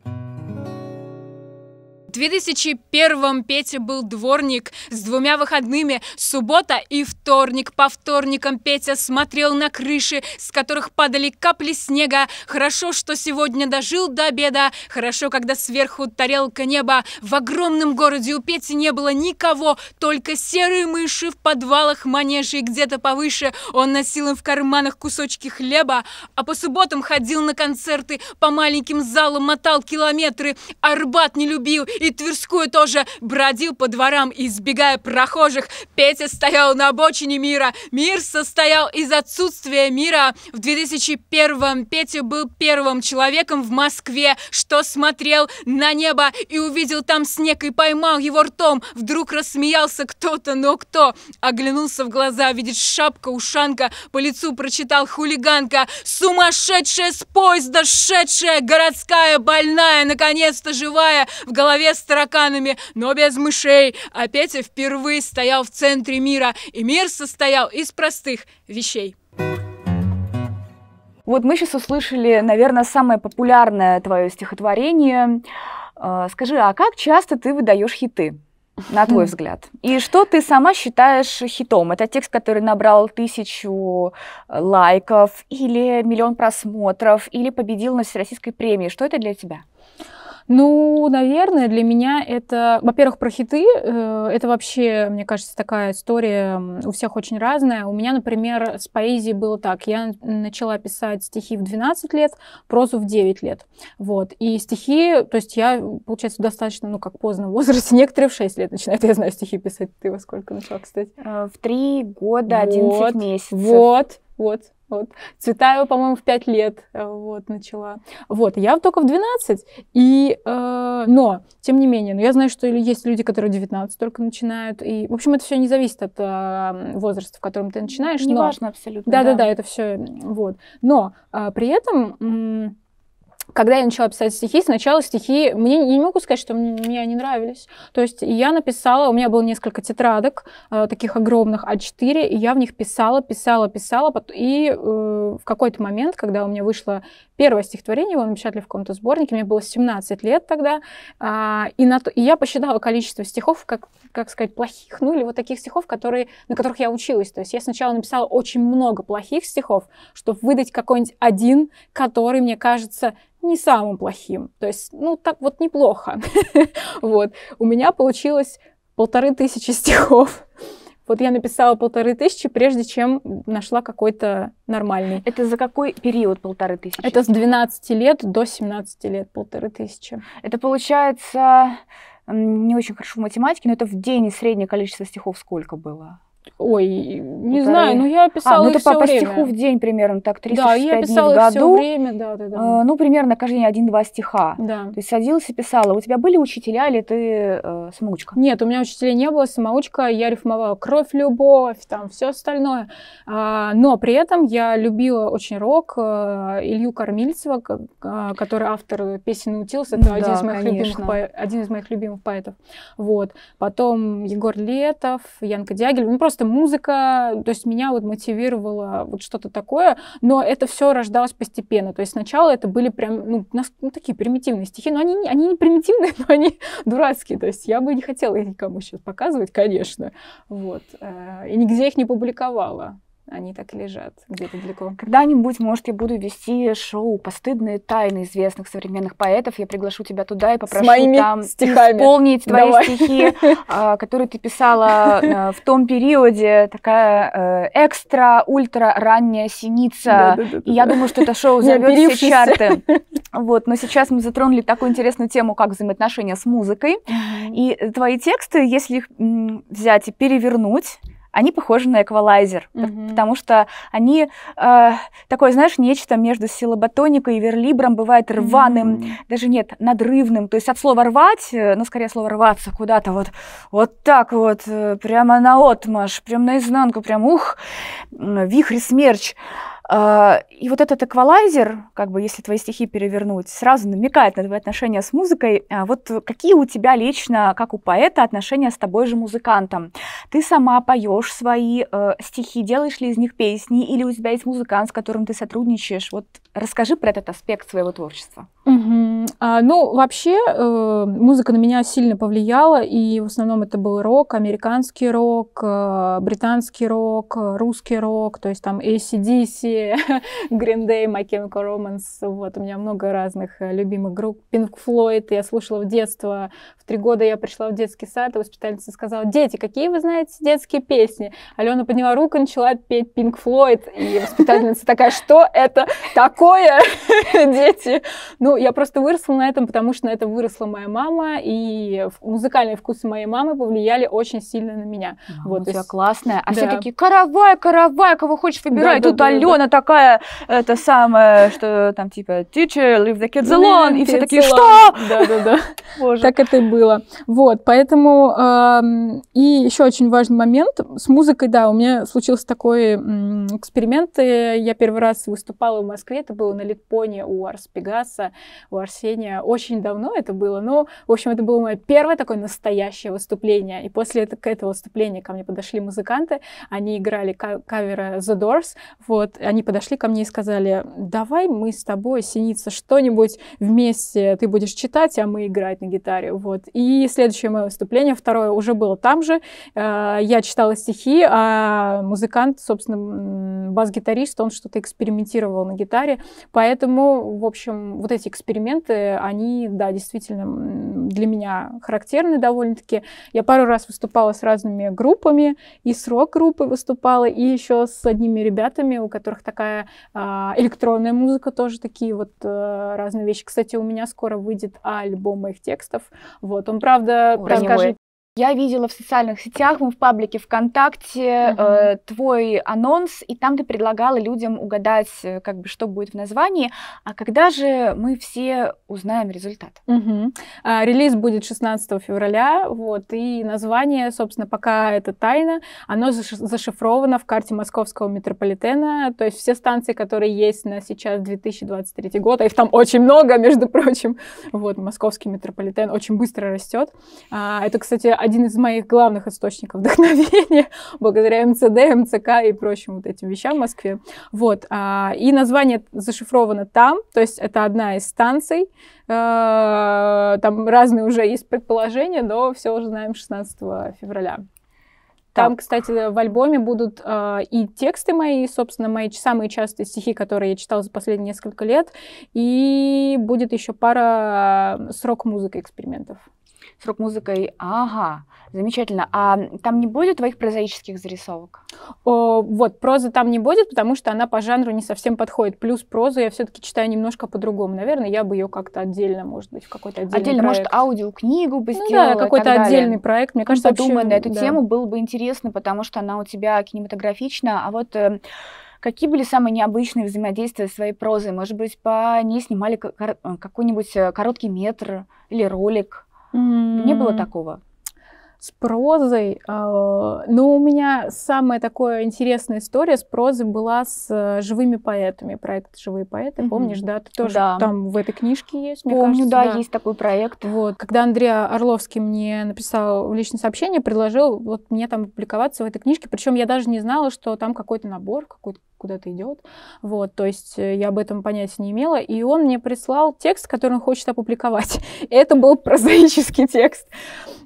Speaker 1: 2001-м Петя был дворник с двумя выходными, суббота и вторник. По вторникам Петя смотрел на крыши, с которых падали капли снега. Хорошо, что сегодня дожил до обеда. Хорошо, когда сверху тарелка неба. В огромном городе у Пети не было никого, только серые мыши в подвалах и где-то повыше. Он носил им в карманах кусочки хлеба, а по субботам ходил на концерты, по маленьким залам мотал километры. Арбат не любил, и Тверскую тоже бродил по дворам, избегая прохожих. Петя стоял на обочине мира. Мир состоял из отсутствия мира. В 2001-м Петя был первым человеком в Москве, что смотрел на небо и увидел там снег и поймал его ртом. Вдруг рассмеялся кто-то, но кто? Оглянулся в глаза, видит шапка, ушанка, по лицу прочитал хулиганка. Сумасшедшая с поезда, шедшая, городская, больная, наконец-то живая. В голове с тараканами, но без мышей, а Петя впервые стоял в центре мира, и мир состоял из простых вещей.
Speaker 2: Вот мы сейчас услышали, наверное, самое популярное твое стихотворение. Э, скажи, а как часто ты выдаешь хиты? на твой взгляд? И что ты сама считаешь хитом? Это текст, который набрал тысячу э, лайков или миллион просмотров, или победил на всероссийской премии. Что это для тебя?
Speaker 1: Ну, наверное, для меня это, во-первых, про хиты. Э, это вообще, мне кажется, такая история у всех очень разная. У меня, например, с поэзией было так. Я начала писать стихи в 12 лет, прозу в 9 лет. Вот. И стихи, то есть я, получается, достаточно, ну, как поздно в возрасте, некоторые в 6 лет начинают, я знаю, стихи писать. Ты во сколько начала, кстати? Э, в 3 года, 11 вот, месяцев. Вот, вот, вот. Цветаю, по-моему, в 5 лет э, вот, начала. Вот, я только в 12, и, э, но, тем не менее, но я знаю, что есть люди, которые 19 только начинают, и, в общем, это все не зависит от э, возраста, в котором ты начинаешь. Не но, важно абсолютно. Да-да-да, это все, вот. Но э, при этом... М- когда я начала писать стихи, сначала стихи, мне не могу сказать, что мне они нравились. То есть я написала, у меня было несколько тетрадок, э, таких огромных А4, и я в них писала, писала, писала. И э, в какой-то момент, когда у меня вышло первое стихотворение, его напечатали в каком-то сборнике, мне было 17 лет тогда, э, и, на то, и я посчитала количество стихов, как, как сказать, плохих, ну или вот таких стихов, которые, на которых я училась. То есть я сначала написала очень много плохих стихов, чтобы выдать какой-нибудь один, который, мне кажется, не самым плохим. То есть, ну, так вот неплохо. вот. У меня получилось полторы тысячи стихов. Вот я написала полторы тысячи, прежде чем нашла какой-то нормальный. Это за какой период полторы тысячи? Это с 12 лет до 17 лет полторы тысячи. Это получается
Speaker 2: не очень хорошо в математике, но это в день среднее количество стихов сколько было? Ой, не Полторы. знаю, но ну, я писала а, ну, это по, по стиху в день примерно, так, 365 да, я писала дней в году. все время,
Speaker 1: да, да, да. Э, ну,
Speaker 2: примерно каждый день один-два стиха. Да. То есть садилась и писала. У тебя были учителя или ты
Speaker 1: э, самоучка? Нет, у меня учителя не было, самоучка. Я рифмовала кровь, любовь, там, все остальное. А, но при этом я любила очень рок э, Илью Кормильцева, а, который автор песен утился, Это да, один, из моих любимых, поэ... один из моих любимых поэтов. Вот. Потом Егор Летов, Янка Дягиль. Ну, просто просто музыка, то есть меня вот мотивировало вот что-то такое, но это все рождалось постепенно. То есть сначала это были прям, ну, ну такие примитивные стихи, но они, они не примитивные, но они дурацкие. То есть я бы не хотела их никому сейчас показывать, конечно. Вот. Э, и нигде их не публиковала они так лежат где-то далеко. Когда-нибудь, может, я буду вести шоу
Speaker 2: «Постыдные тайны» известных современных поэтов. Я приглашу тебя туда и попрошу С моими там стихами. исполнить твои Давай. стихи, а, которые ты писала э, в том периоде. Такая э, экстра, ультра ранняя синица. я думаю, что это шоу взорвет все чарты. Вот, но сейчас мы затронули такую интересную тему, как взаимоотношения с музыкой. И э, твои тексты, если их взять и перевернуть, они похожи на эквалайзер, mm-hmm. потому что они э, такое, знаешь, нечто между силоботоникой и верлибром бывает рваным, mm-hmm. даже нет, надрывным, то есть от слова рвать, э, ну, скорее слово рваться куда-то вот, вот так вот, э, прямо на отмаш, прямо наизнанку, прям ух, вихрь смерч. смерч. А, и вот этот эквалайзер, как бы если твои стихи перевернуть, сразу намекает на твои отношения с музыкой. А вот какие у тебя лично, как у поэта, отношения с тобой же музыкантом? Ты сама поешь свои э, стихи, делаешь ли из них песни, или у тебя есть музыкант, с которым ты сотрудничаешь? Вот расскажи про этот аспект своего творчества.
Speaker 1: Угу. А, ну, вообще, э, музыка на меня сильно повлияла, и в основном это был рок, американский рок, э, британский рок, э, русский рок, то есть там ACDC, России, Green Day, My Chemical Romance. Вот, у меня много разных э, любимых групп. Pink Floyd я слушала в детство. В три года я пришла в детский сад, и воспитательница сказала, дети, какие вы знаете детские песни? Алена подняла руку и начала петь Pink Floyd. И воспитательница такая, что это такое? дети. Ну, я просто выросла на этом, потому что на этом выросла моя мама, и музыкальные вкусы моей мамы повлияли очень сильно на меня. А, вот, у тебя есть... классная. А да. все такие, каравай, каравай, кого хочешь выбирай. Да, Тут да, Алена да.
Speaker 2: такая, это самое, что там типа, teacher, leave the kids alone. И все такие, что? Да-да-да.
Speaker 1: Боже. Так это и было. Вот, поэтому... Э, и еще очень важный момент. С музыкой, да, у меня случился такой эксперимент. Э, я первый раз выступала в Москве, это было на Литпоне образования у Арс Пегаса, у Арсения. Очень давно это было, но, в общем, это было мое первое такое настоящее выступление. И после этого, выступления ко мне подошли музыканты, они играли каверы The Doors, вот, они подошли ко мне и сказали, давай мы с тобой, Синица, что-нибудь вместе ты будешь читать, а мы играть на гитаре, вот. И следующее мое выступление, второе, уже было там же, э, я читала стихи, а музыкант, собственно, бас-гитарист, он что-то экспериментировал на гитаре, поэтому но, ну, в общем, вот эти эксперименты, они, да, действительно для меня характерны довольно-таки. Я пару раз выступала с разными группами, и с рок-группой выступала, и еще с одними ребятами, у которых такая э, электронная музыка, тоже такие вот э, разные вещи. Кстати, у меня скоро выйдет альбом моих текстов. Вот, он, правда, Ура, так скажем, я видела в социальных сетях, мы в паблике ВКонтакте, uh-huh. э, твой
Speaker 2: анонс, и там ты предлагала людям угадать, э, как бы, что будет в названии. А когда
Speaker 1: же мы все узнаем результат? Uh-huh. А, релиз будет 16 февраля, вот, и название, собственно, пока это тайна, оно зашифровано в карте московского метрополитена, то есть все станции, которые есть на сейчас 2023 год, а их там очень много, между прочим, вот, московский метрополитен очень быстро растет. А, это, кстати, один из моих главных источников вдохновения, благодаря МЦД, МЦК и прочим вот этим вещам в Москве. Вот. А, и название зашифровано там, то есть это одна из станций. Э, там разные уже есть предположения, но все уже знаем 16 февраля. Там, кстати, в альбоме будут э, и тексты мои, собственно, мои самые частые стихи, которые я читала за последние несколько лет, и будет еще пара э, срок музыки экспериментов с рок-музыкой. Ага, замечательно. А там не будет твоих прозаических зарисовок? О, вот, прозы там не будет, потому что она по жанру не совсем подходит. Плюс прозу я все-таки читаю немножко по-другому. Наверное, я бы ее как-то отдельно, может быть, в какой-то отдельный Отдельно, проект. может,
Speaker 2: аудиокнигу бы ну, Да, какой-то отдельный далее. проект. Мне ну, кажется, Подумай вообще, на эту да. тему, было бы интересно, потому что она у тебя кинематографична. А вот э, Какие были самые необычные взаимодействия с своей прозой? Может быть, по ней снимали э, какой-нибудь э, короткий метр или ролик?
Speaker 1: Mm. Не было такого? С прозой. Э, ну, у меня самая такая интересная история с прозой была с э, живыми поэтами. Проект «Живые поэты». Mm-hmm. Помнишь, да? Ты тоже да. там в этой книжке есть, мне Помню, кажется, да, да, есть такой проект. Вот. Когда Андрей Орловский мне написал личное сообщение, предложил вот мне там публиковаться в этой книжке. Причем я даже не знала, что там какой-то набор, какой-то куда-то идет. Вот, то есть э, я об этом понятия не имела. И он мне прислал текст, который он хочет опубликовать. это был прозаический текст.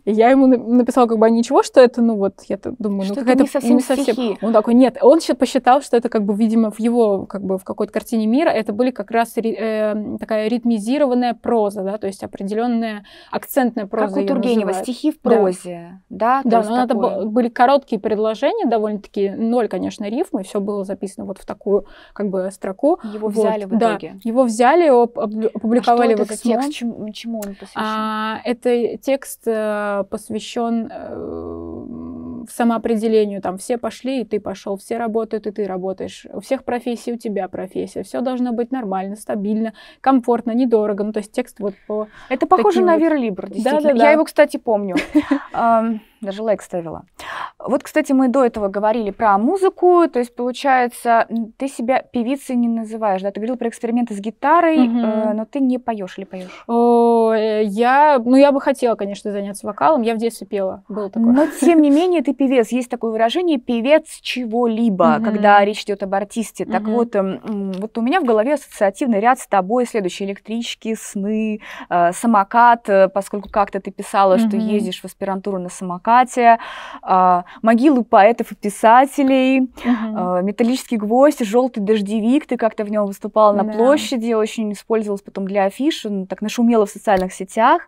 Speaker 1: я ему написала как бы «А ничего, что это, ну вот, я думаю, ну как это не совсем, не совсем. Стихи. Он такой, нет, он посчитал, что это как бы, видимо, в его, как бы в какой-то картине мира, это были как раз э, такая ритмизированная проза, да, то есть определенная акцентная проза. Как у Тургенева, стихи в прозе,
Speaker 2: да? Да, да но это
Speaker 1: были короткие предложения, довольно-таки ноль, конечно, рифмы, все было записано вот в такую как бы строку. Его взяли в итоге? Да, его взяли, опубликовали а что это в СМО. текст, чему, чему он посвящен? А, это текст э, посвящен э, самоопределению, там все пошли, и ты пошел, все работают, и ты работаешь. У всех профессий у тебя профессия. Все должно быть нормально, стабильно, комфортно, недорого. Ну, то есть текст вот по... Это похоже на вот... Верлибр, действительно. Да, да, да. Я его,
Speaker 2: кстати, помню. даже лайк ставила. Вот, кстати, мы до этого говорили про музыку, то есть, получается, ты себя певицей не называешь, да? Ты говорил про эксперименты с гитарой, угу. э, но ты не поешь или поешь?
Speaker 1: О, я, ну, я бы хотела, конечно, заняться вокалом, я в детстве пела, было такое. Но, тем не менее, ты певец. Есть такое выражение «певец чего-либо»,
Speaker 2: угу. когда речь идет об артисте. Угу. Так вот, э, вот у меня в голове ассоциативный ряд с тобой, следующие электрички, сны, э, самокат, э, поскольку как-то ты писала, угу. что ездишь в аспирантуру на самокат плакате, а, могилы поэтов и писателей, угу. металлический гвоздь, желтый дождевик, ты как-то в нем выступала на да. площади, очень использовалась потом для афиши, ну, так нашумела в социальных сетях.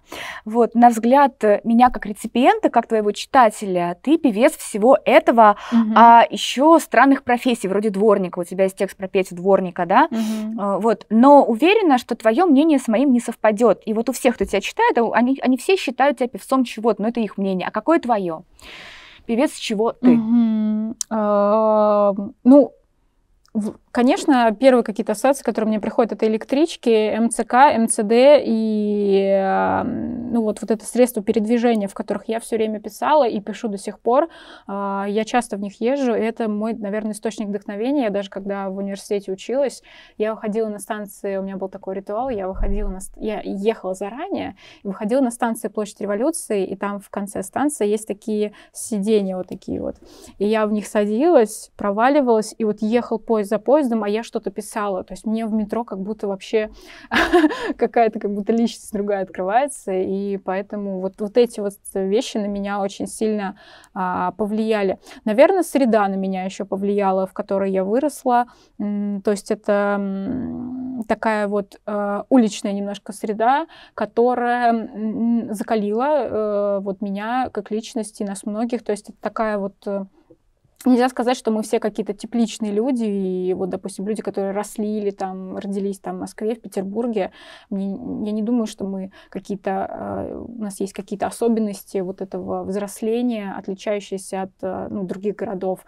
Speaker 2: Вот, на взгляд меня как реципиента, как твоего читателя, ты певец всего этого, угу. а еще странных профессий, вроде дворника, у тебя есть текст про Петю дворника, да, угу. вот, но уверена, что твое мнение с моим не совпадет, и вот у всех, кто тебя читает, они, они все считают тебя певцом чего-то, но
Speaker 1: это их мнение, а какое твое твое. Певец, чего ты? Эм, ну, Конечно, первые какие-то ассоциации, которые мне приходят, это электрички, МЦК, МЦД и э, ну, вот, вот это средство передвижения, в которых я все время писала и пишу до сих пор. А, я часто в них езжу, и это мой, наверное, источник вдохновения. Я даже когда в университете училась, я выходила на станции, у меня был такой ритуал, я выходила на, я ехала заранее, выходила на станции Площадь Революции, и там в конце станции есть такие сидения вот такие вот. И я в них садилась, проваливалась, и вот ехал поезд за поездом, поездом, а я что-то писала. То есть мне в метро как будто вообще какая-то как будто личность другая открывается. И поэтому вот, вот эти вот вещи на меня очень сильно а, повлияли. Наверное, среда на меня еще повлияла, в которой я выросла. То есть это такая вот э, уличная немножко среда, которая закалила э, вот меня как личности, нас многих. То есть это такая вот э, нельзя сказать, что мы все какие-то тепличные люди, и вот, допустим, люди, которые росли или там родились там в Москве, в Петербурге, мне, я не думаю, что мы какие-то, э, у нас есть какие-то особенности вот этого взросления, отличающиеся от э, ну, других городов.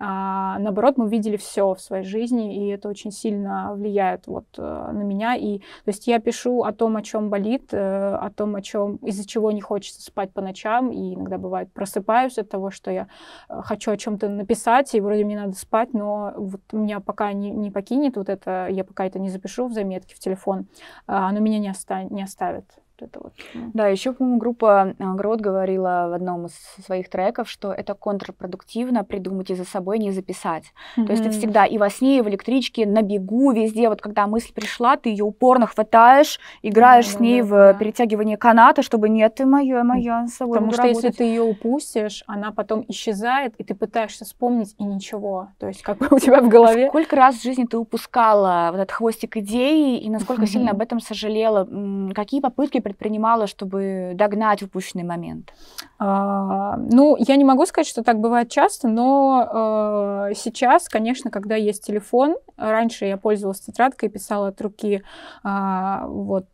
Speaker 1: А, наоборот, мы видели все в своей жизни, и это очень сильно влияет вот э, на меня. И, то есть я пишу о том, о чем болит, о том, о чем, из-за чего не хочется спать по ночам, и иногда бывает просыпаюсь от того, что я хочу о чем-то написать, и вроде мне надо спать, но вот меня пока не, не покинет вот это, я пока это не запишу в заметки, в телефон, а оно меня не, оста- не оставит это вот. Ну.
Speaker 2: Да, еще, по-моему, группа э, Грот говорила в одном из своих треков, что это контрпродуктивно придумать и за собой не записать. Mm-hmm. То есть ты всегда и во сне, и в электричке, на бегу, везде, вот когда мысль пришла, ты ее упорно хватаешь, играешь да, с ней да, в да. перетягивание каната, чтобы нет, ты мое, мое, с собой Потому что работать. если
Speaker 1: ты ее упустишь, она потом исчезает, и ты пытаешься вспомнить, и ничего. То есть как бы у тебя в а голове... Сколько раз в жизни ты упускала вот этот хвостик идеи, и
Speaker 2: насколько mm-hmm. сильно об этом сожалела? Какие попытки предпринимала, чтобы догнать упущенный момент?
Speaker 1: А, ну, я не могу сказать, что так бывает часто, но э, сейчас, конечно, когда есть телефон, раньше я пользовалась тетрадкой, и писала от руки, э, вот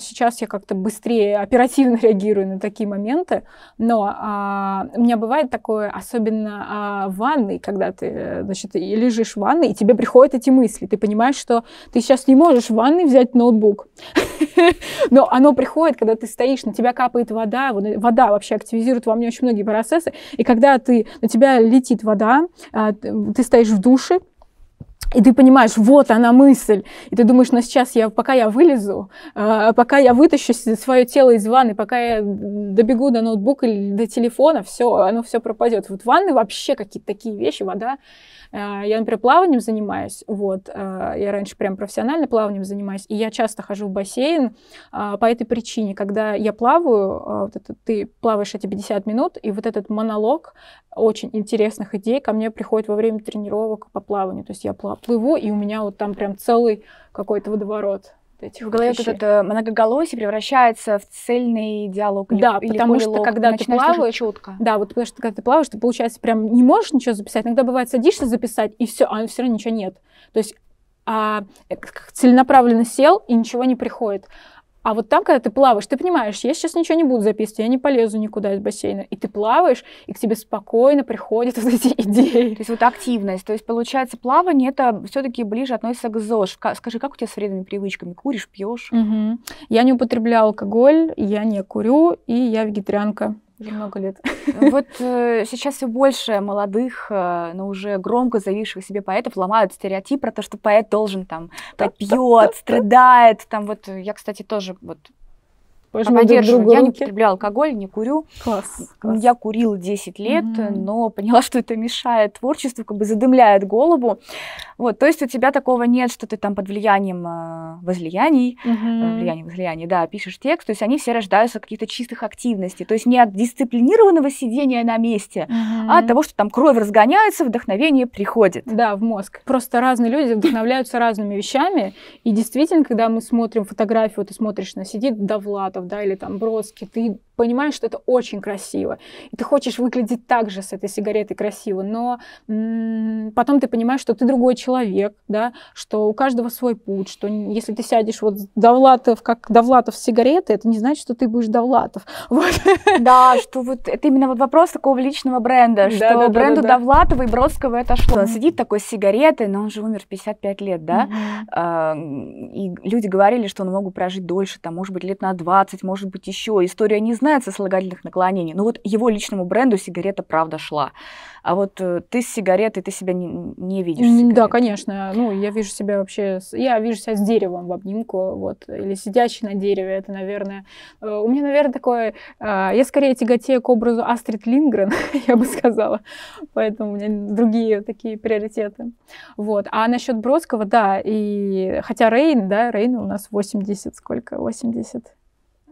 Speaker 1: сейчас я как-то быстрее, оперативно реагирую на такие моменты, но а, у меня бывает такое, особенно а, в ванной, когда ты, значит, лежишь в ванной, и тебе приходят эти мысли, ты понимаешь, что ты сейчас не можешь в ванной взять ноутбук, но оно приходит, когда ты стоишь, на тебя капает вода, э, вода вообще активизирует во мне очень многие процессы, и когда ты, на тебя летит вода, а, ты стоишь в душе, и ты понимаешь, вот она мысль. И ты думаешь, ну сейчас я, пока я вылезу, а, пока я вытащу свое тело из ванны, пока я добегу до ноутбука или до телефона, все, оно все пропадет. Вот ванны вообще какие-то такие вещи, вода. Э, я, например, плаванием занимаюсь, вот, э, я раньше прям профессионально плаванием занимаюсь, и я часто хожу в бассейн э, по этой причине, когда я плаваю, вот это, ты плаваешь эти 50 минут, и вот этот монолог очень интересных идей ко мне приходит во время тренировок по плаванию, то есть я плыву, и у меня вот там прям целый какой-то водоворот этих В голове вот этот многоголосие превращается в цельный диалог. Да, или потому полилог. что когда ты плаваешь... Четко. Да, вот потому что когда ты плаваешь, ты, получается, прям не можешь ничего записать. Иногда бывает, садишься записать, и все, а все равно ничего нет. То есть а, э, целенаправленно сел, и ничего не приходит. А вот там, когда ты плаваешь, ты понимаешь, я сейчас ничего не буду записывать, я не полезу никуда из бассейна. И ты плаваешь, и к тебе спокойно приходят вот эти идеи. То есть вот активность. То есть
Speaker 2: получается, плавание это все-таки ближе относится к ЗОЖ. Скажи, как у тебя с вредными привычками? Куришь, пьешь?
Speaker 1: Угу. Я не употребляю алкоголь, я не курю, и я вегетарианка уже много лет.
Speaker 2: Э, вот э, сейчас все больше молодых, э, но уже громко заявивших себе поэтов ломают стереотип про то, что поэт должен там да, пьет, страдает. Там вот я, кстати, тоже вот Поэтому поддерживаю. Друг я руки. не употребляю алкоголь, не курю. Класс, класс. Я курила 10 лет, mm-hmm. но поняла, что это мешает творчеству, как бы задымляет голову. Вот, то есть у тебя такого нет, что ты там под влиянием э, возлияний,
Speaker 1: mm-hmm. Э, влияние
Speaker 2: возлияний, да, пишешь текст. То есть они все рождаются от каких-то чистых активностей. То есть не от дисциплинированного
Speaker 1: сидения на месте, mm-hmm. а от того, что там кровь разгоняется, вдохновение приходит. Да, в мозг. Просто разные люди вдохновляются разными вещами. И действительно, когда мы смотрим фотографию, ты смотришь на сидит Давлатов. А Чехов, да, или там Бродский, ты понимаешь, что это очень красиво, и ты хочешь выглядеть так же с этой сигаретой красиво, но потом ты понимаешь, что ты другой человек, да, что у каждого свой путь, что если ты сядешь вот Довлатов, как Довлатов с сигареты, это не значит, что ты будешь Довлатов. Вот. Да, что вот это именно вот вопрос такого личного бренда, что да, да, бренду да, да,
Speaker 2: Довлатова и Бродского это шло. Он сидит такой с сигаретой, но он же умер в 55 лет, да, mm-hmm. и люди говорили, что он мог бы прожить дольше, там, может быть, лет на 20, 20, может быть, еще. История не знает сослагательных наклонений. Но вот его личному бренду сигарета правда шла. А вот э, ты с сигаретой, ты себя не, не
Speaker 1: видишь сигаретой. Да, конечно. Ну, я вижу себя вообще... С... Я вижу себя с деревом в обнимку, вот. Или сидящий на дереве. Это, наверное... Э, у меня, наверное, такое... Э, я скорее тяготею к образу Астрид Лингрен, я бы сказала. Поэтому у меня другие такие приоритеты. Вот. А насчет Бродского, да. И хотя Рейн, да, Рейн у нас 80 сколько? 80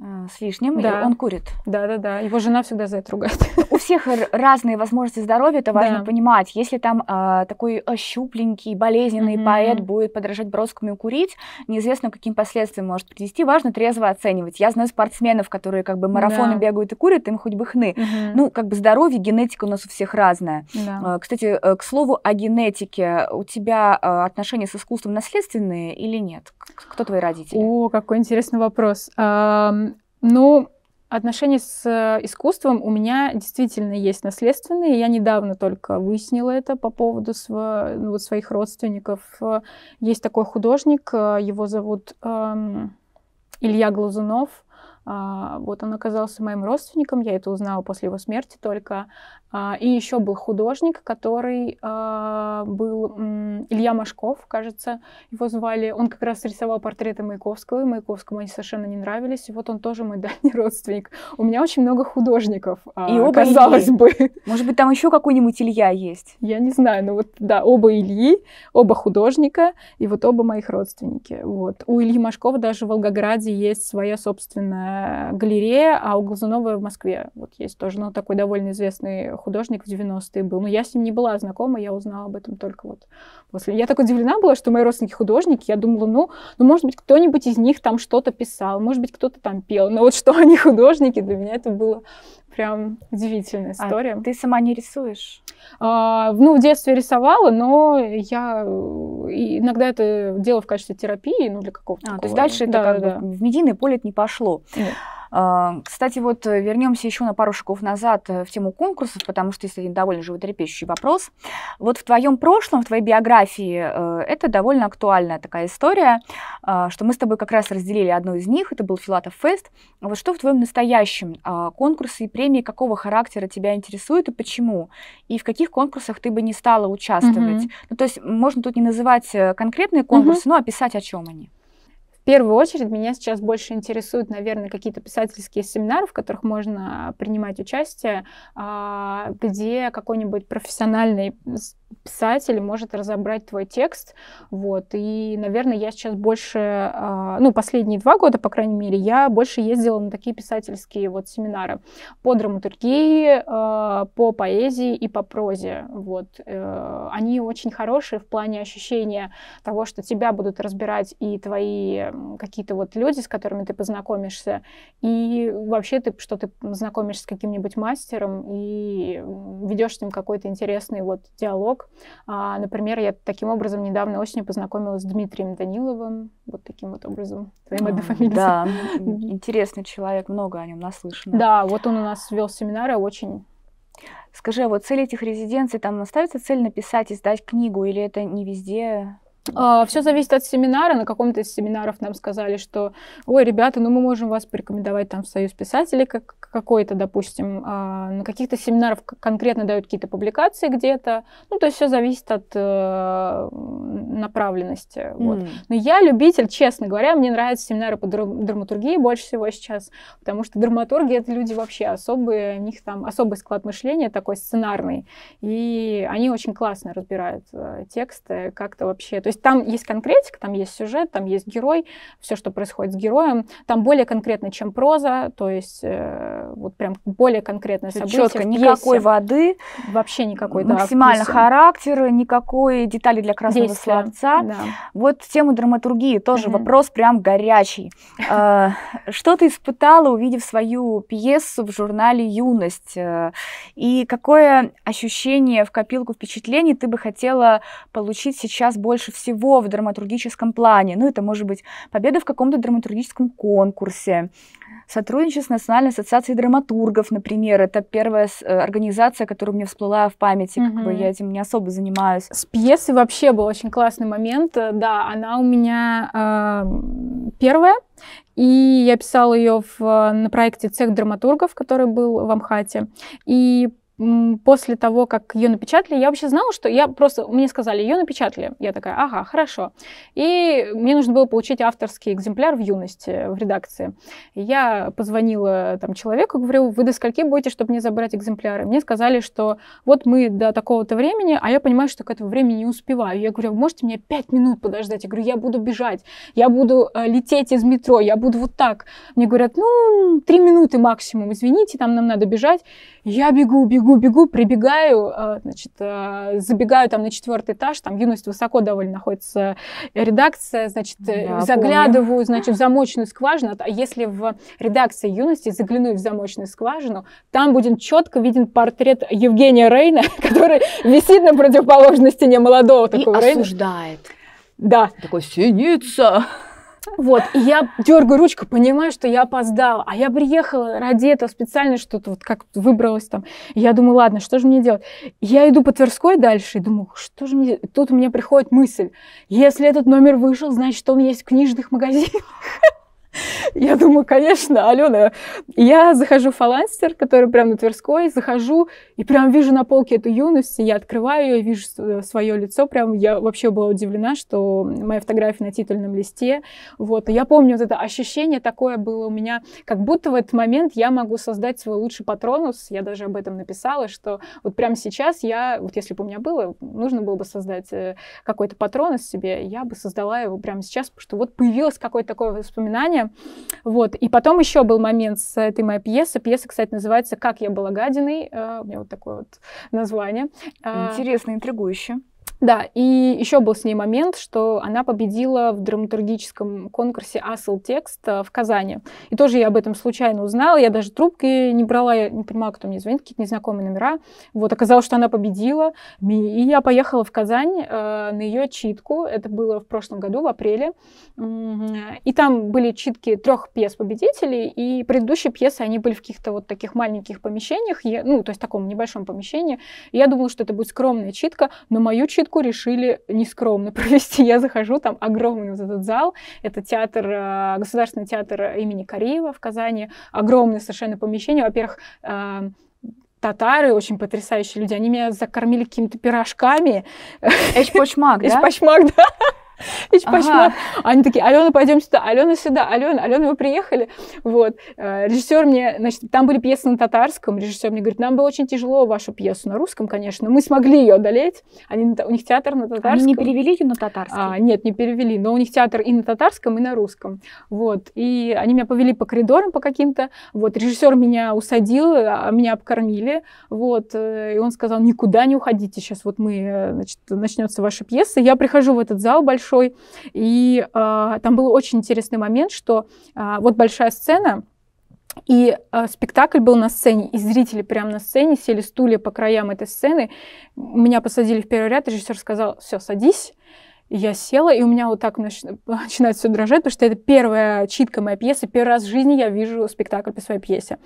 Speaker 1: Э, с лишним, да. и он курит. Да, да, да. Его жена всегда за это ругает.
Speaker 2: У всех разные возможности здоровья, это важно да. понимать. Если там а, такой щупленький, болезненный mm-hmm. поэт будет подражать бросками и курить, неизвестно, каким последствиям может привести. Важно трезво оценивать. Я знаю спортсменов, которые как бы марафоны да. бегают и курят, им хоть бы хны. Mm-hmm. Ну, как бы здоровье, генетика у нас у всех разная. Да. А, кстати, э, к слову о генетике.
Speaker 1: У тебя а, отношения с искусством наследственные или нет? Кто твои родители? О, какой интересный вопрос ну, отношения с э, искусством у меня действительно есть наследственные. Я недавно только выяснила это по поводу сво... ну, вот своих родственников. Э, есть такой художник, э, его зовут эм, Илья Глазунов. А, вот он оказался моим родственником, я это узнала после его смерти только. А, и еще был художник, который а, был Илья Машков, кажется, его звали. Он как раз рисовал портреты Маяковского, и Маяковскому они совершенно не нравились. И вот он тоже мой дальний родственник. У меня очень много художников, а, и оба казалось Ильи. бы. Может быть, там еще какой-нибудь Илья есть? Я не знаю, но вот, да, оба Ильи, оба художника, и вот оба моих родственники. Вот. У Ильи Машкова даже в Волгограде есть своя собственная галерея, а у Глазунова в Москве вот есть тоже, ну, такой довольно известный художник в 90-е был. Но ну, я с ним не была знакома, я узнала об этом только вот после. Я так удивлена была, что мои родственники художники. Я думала, ну, ну может быть, кто-нибудь из них там что-то писал, может быть, кто-то там пел. Но вот что они художники, для меня это было прям удивительная а история. А ты сама не рисуешь? А, ну, в детстве рисовала, но я э, иногда это делала в качестве терапии, ну, для какого-то. А, такого. то есть дальше да, это как да. бы
Speaker 2: в медийное поле это не пошло. Нет. А, кстати, вот э, вернемся еще на пару шагов назад э, в тему конкурсов, потому что это довольно животрепещущий вопрос. Вот в твоем прошлом, в твоей биографии э, это довольно актуальная такая история, а, что мы с тобой как раз разделили одну из них, это был Филатов Фест. Вот что в твоем настоящем а, конкурсы и премии какого характера тебя интересуют и почему? И в каких конкурсах ты бы не стала участвовать? Mm-hmm. Ну, то есть
Speaker 1: можно тут не называть конкретные конкурсы, mm-hmm. но описать, о чем они первую очередь меня сейчас больше интересуют, наверное, какие-то писательские семинары, в которых можно принимать участие, а, где какой-нибудь профессиональный писатель может разобрать твой текст. Вот. И, наверное, я сейчас больше, а, ну, последние два года, по крайней мере, я больше ездила на такие писательские вот семинары по драматургии, а, по поэзии и по прозе. Вот. Э, они очень хорошие в плане ощущения того, что тебя будут разбирать и твои какие-то вот люди, с которыми ты познакомишься, и вообще ты, что ты знакомишься с каким-нибудь мастером и ведешь с ним какой-то интересный вот диалог, человек. А, например, я таким образом недавно осенью познакомилась с Дмитрием Даниловым, вот таким вот образом, твоим а, однофамильцем. Да, интересный человек, много о нем наслышано. Да, вот он у нас вел семинары, очень Скажи, а вот цель этих резиденций, там ставится цель написать, и сдать книгу, или это не везде а, все зависит от семинара. На каком-то из семинаров нам сказали, что, ой, ребята, ну мы можем вас порекомендовать там в Союз писателей как какой-то, допустим. А, на каких-то семинарах конкретно дают какие-то публикации где-то. Ну, то есть все зависит от э, направленности. Mm. Вот. Но я любитель, честно говоря, мне нравятся семинары по драматургии больше всего сейчас, потому что драматурги — это люди вообще особые, у них там особый склад мышления такой сценарный, и они очень классно разбирают э, тексты, как-то вообще... То есть там есть конкретика, там есть сюжет, там есть герой, все, что происходит с героем. Там более конкретно, чем проза, то есть э, вот прям более конкретное Все событие. Четко, никакой воды. Вообще никакой, да. Максимально вкусе.
Speaker 2: характер, никакой детали для красного Действия, словца. Да. Вот тему драматургии тоже mm-hmm. вопрос прям горячий. Э, что ты испытала, увидев свою пьесу в журнале «Юность»? Э, и какое ощущение в копилку впечатлений ты бы хотела получить сейчас больше всего? всего в драматургическом плане. Ну, это может быть победа в каком-то драматургическом конкурсе, сотрудничество с Национальной ассоциацией драматургов, например. Это первая
Speaker 1: э, организация, которая у меня всплыла в памяти, угу. как бы я этим не особо занимаюсь. С пьесой вообще был очень классный момент. Да, она у меня э, первая. И я писала ее на проекте «Цех драматургов», который был в Амхате. И после того, как ее напечатали, я вообще знала, что я просто, мне сказали, ее напечатали. Я такая, ага, хорошо. И мне нужно было получить авторский экземпляр в юности, в редакции. Я позвонила там человеку, говорю, вы до скольки будете, чтобы мне забрать экземпляры? Мне сказали, что вот мы до такого-то времени, а я понимаю, что к этому времени не успеваю. Я говорю, можете мне пять минут подождать? Я говорю, я буду бежать, я буду э, лететь из метро, я буду вот так. Мне говорят, ну, три минуты максимум, извините, там нам надо бежать. Я бегу, бегу, бегу, прибегаю, э, значит, э, забегаю там на четвертый этаж, там юность высоко довольно находится редакция, значит, э, да, заглядываю, помню. значит, в замочную скважину. А если в редакции юности загляну в замочную скважину, там будет четко виден портрет Евгения Рейна, который висит на противоположной стене молодого такого И Рейна. осуждает. Да. Такой, синица. Вот, и я дергаю ручку, понимаю, что я опоздала. А я приехала ради этого специально что-то, вот как выбралась там. я думаю, ладно, что же мне делать? я иду по Тверской дальше и думаю, что же мне делать? тут у меня приходит мысль, если этот номер вышел, значит, он есть в книжных магазинах. Я думаю, конечно, Алена. Я захожу в фаланстер, который прям на Тверской, захожу и прям вижу на полке эту юность, и я открываю ее, вижу э, свое лицо, прям я вообще была удивлена, что моя фотография на титульном листе, вот. И я помню вот это ощущение такое было у меня, как будто в этот момент я могу создать свой лучший патронус, я даже об этом написала, что вот прямо сейчас я, вот если бы у меня было, нужно было бы создать э, какой-то патронус себе, я бы создала его прямо сейчас, потому что вот появилось какое-то такое воспоминание, впечатление. Вот. И потом еще был момент с этой моей пьесой. Пьеса, кстати, называется «Как я была гадиной». Э, у меня вот такое вот название. А, Интересно, интригующе. Да, и еще был с ней момент, что она победила в драматургическом конкурсе «Асл Текст» э, в Казани. И тоже я об этом случайно узнала, я даже трубки не брала, я не понимала, кто мне звонит, какие-то незнакомые номера. Вот, оказалось, что она победила, и я поехала в Казань э, на ее читку, это было в прошлом году, в апреле. И там были читки трех пьес победителей, и предыдущие пьесы, они были в каких-то вот таких маленьких помещениях, я, ну, то есть в таком небольшом помещении. И я думала, что это будет скромная читка, но мою читку гонку решили нескромно провести. Я захожу, там огромный вот этот зал. Это театр, э, Государственный театр имени Кореева в Казани. Огромное совершенно помещение. Во-первых, э, татары, очень потрясающие люди, они меня закормили какими-то пирожками. Эшпочмак, да? Эшпочмак, да. Ищ ага. Они такие, Алена, пойдем сюда, Алена сюда, Алена, Алена, вы приехали. Вот. Э, режиссер мне, значит, там были пьесы на татарском, режиссер мне говорит, нам было очень тяжело вашу пьесу на русском, конечно, мы смогли ее одолеть. Они, у них театр на татарском. Они не перевели ее на татарский? А, нет, не перевели, но у них театр и на татарском, и на русском. Вот. И они меня повели по коридорам по каким-то. Вот. Режиссер меня усадил, а, а меня обкормили. Вот. Э, и он сказал, никуда не уходите, сейчас вот мы, э, значит, начнется ваша пьеса. Я прихожу в этот зал большой, большой. И э, там был очень интересный момент, что э, вот большая сцена, и э, спектакль был на сцене, и зрители прямо на сцене сели стулья по краям этой сцены. Меня посадили в первый ряд, режиссер сказал, все, садись я села, и у меня вот так нач... начинает все дрожать, потому что это первая читка моей пьесы, первый раз в жизни я вижу спектакль по своей пьесе.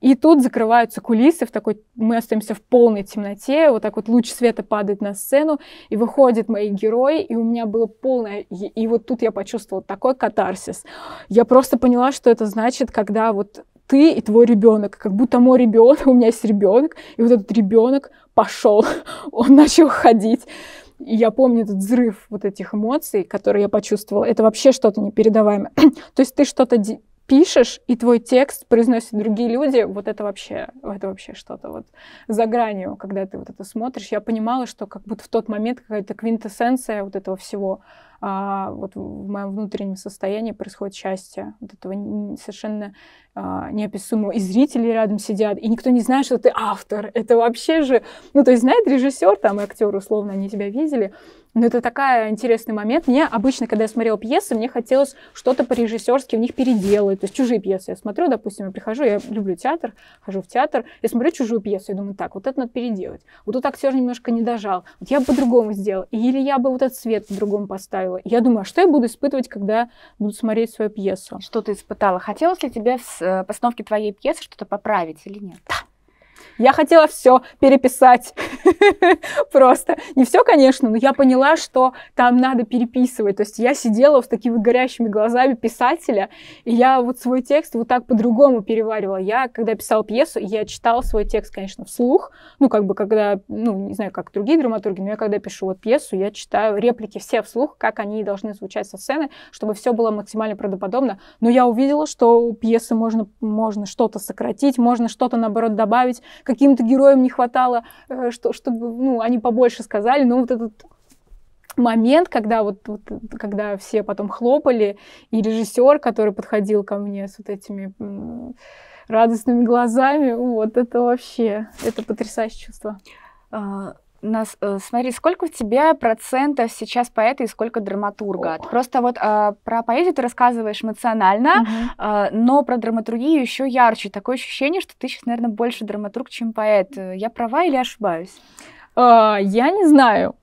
Speaker 1: И тут закрываются кулисы, в такой... мы остаемся в полной темноте, вот так вот луч света падает на сцену, и выходят мои герои, и у меня было полное... и вот тут я почувствовала такой катарсис. Я просто поняла, что это значит, когда вот ты и твой ребенок, как будто мой ребенок, у меня есть ребенок, и вот этот ребенок пошел, он начал ходить. И я помню этот взрыв вот этих эмоций, которые я почувствовала. Это вообще что-то непередаваемое. То есть ты что-то пишешь, и твой текст произносят другие люди, вот это вообще, это вообще что-то вот за гранью, когда ты вот это смотришь. Я понимала, что как будто в тот момент какая-то квинтэссенция вот этого всего, а, вот в моем внутреннем состоянии происходит счастье, вот этого совершенно а, неописуемого. И зрители рядом сидят, и никто не знает, что ты автор. Это вообще же, ну то есть знает режиссер там и актер условно, они тебя видели, но ну, это такая интересный момент. Мне обычно, когда я смотрела пьесы, мне хотелось что-то по-режиссерски в них переделать. То есть чужие пьесы я смотрю, допустим, я прихожу, я люблю театр, хожу в театр, я смотрю чужую пьесу, я думаю, так, вот это надо переделать. Вот тут актер немножко не дожал, вот я бы по-другому сделал, или я бы вот этот свет по-другому поставила. Я думаю, а что я буду испытывать, когда буду смотреть свою пьесу? Что ты испытала? Хотелось ли тебе в э, постановке твоей пьесы что-то поправить или нет? Да. Я хотела все переписать. Просто. Не все, конечно, но я поняла, что там надо переписывать. То есть я сидела с такими горящими глазами писателя, и я вот свой текст вот так по-другому переваривала. Я, когда писала пьесу, я читала свой текст, конечно, вслух. Ну, как бы, когда, ну, не знаю, как другие драматурги, но я когда пишу вот пьесу, я читаю реплики все вслух, как они должны звучать со сцены, чтобы все было максимально правдоподобно. Но я увидела, что у пьесы можно, можно что-то сократить, можно что-то, наоборот, добавить каким-то героям не хватало, э, что, чтобы ну, они побольше сказали, но вот этот момент, когда вот, вот когда все потом хлопали, и режиссер, который подходил ко мне с вот этими радостными глазами, вот это вообще, это потрясающее чувство. А, нас, э, смотри, сколько у тебя процентов
Speaker 2: сейчас поэта и сколько драматурга? О. Просто вот э, про поэзию ты рассказываешь эмоционально, угу. э, но про драматургию еще ярче. Такое ощущение, что ты сейчас, наверное, больше драматург, чем поэт.
Speaker 1: Я права или ошибаюсь? Э, я не знаю.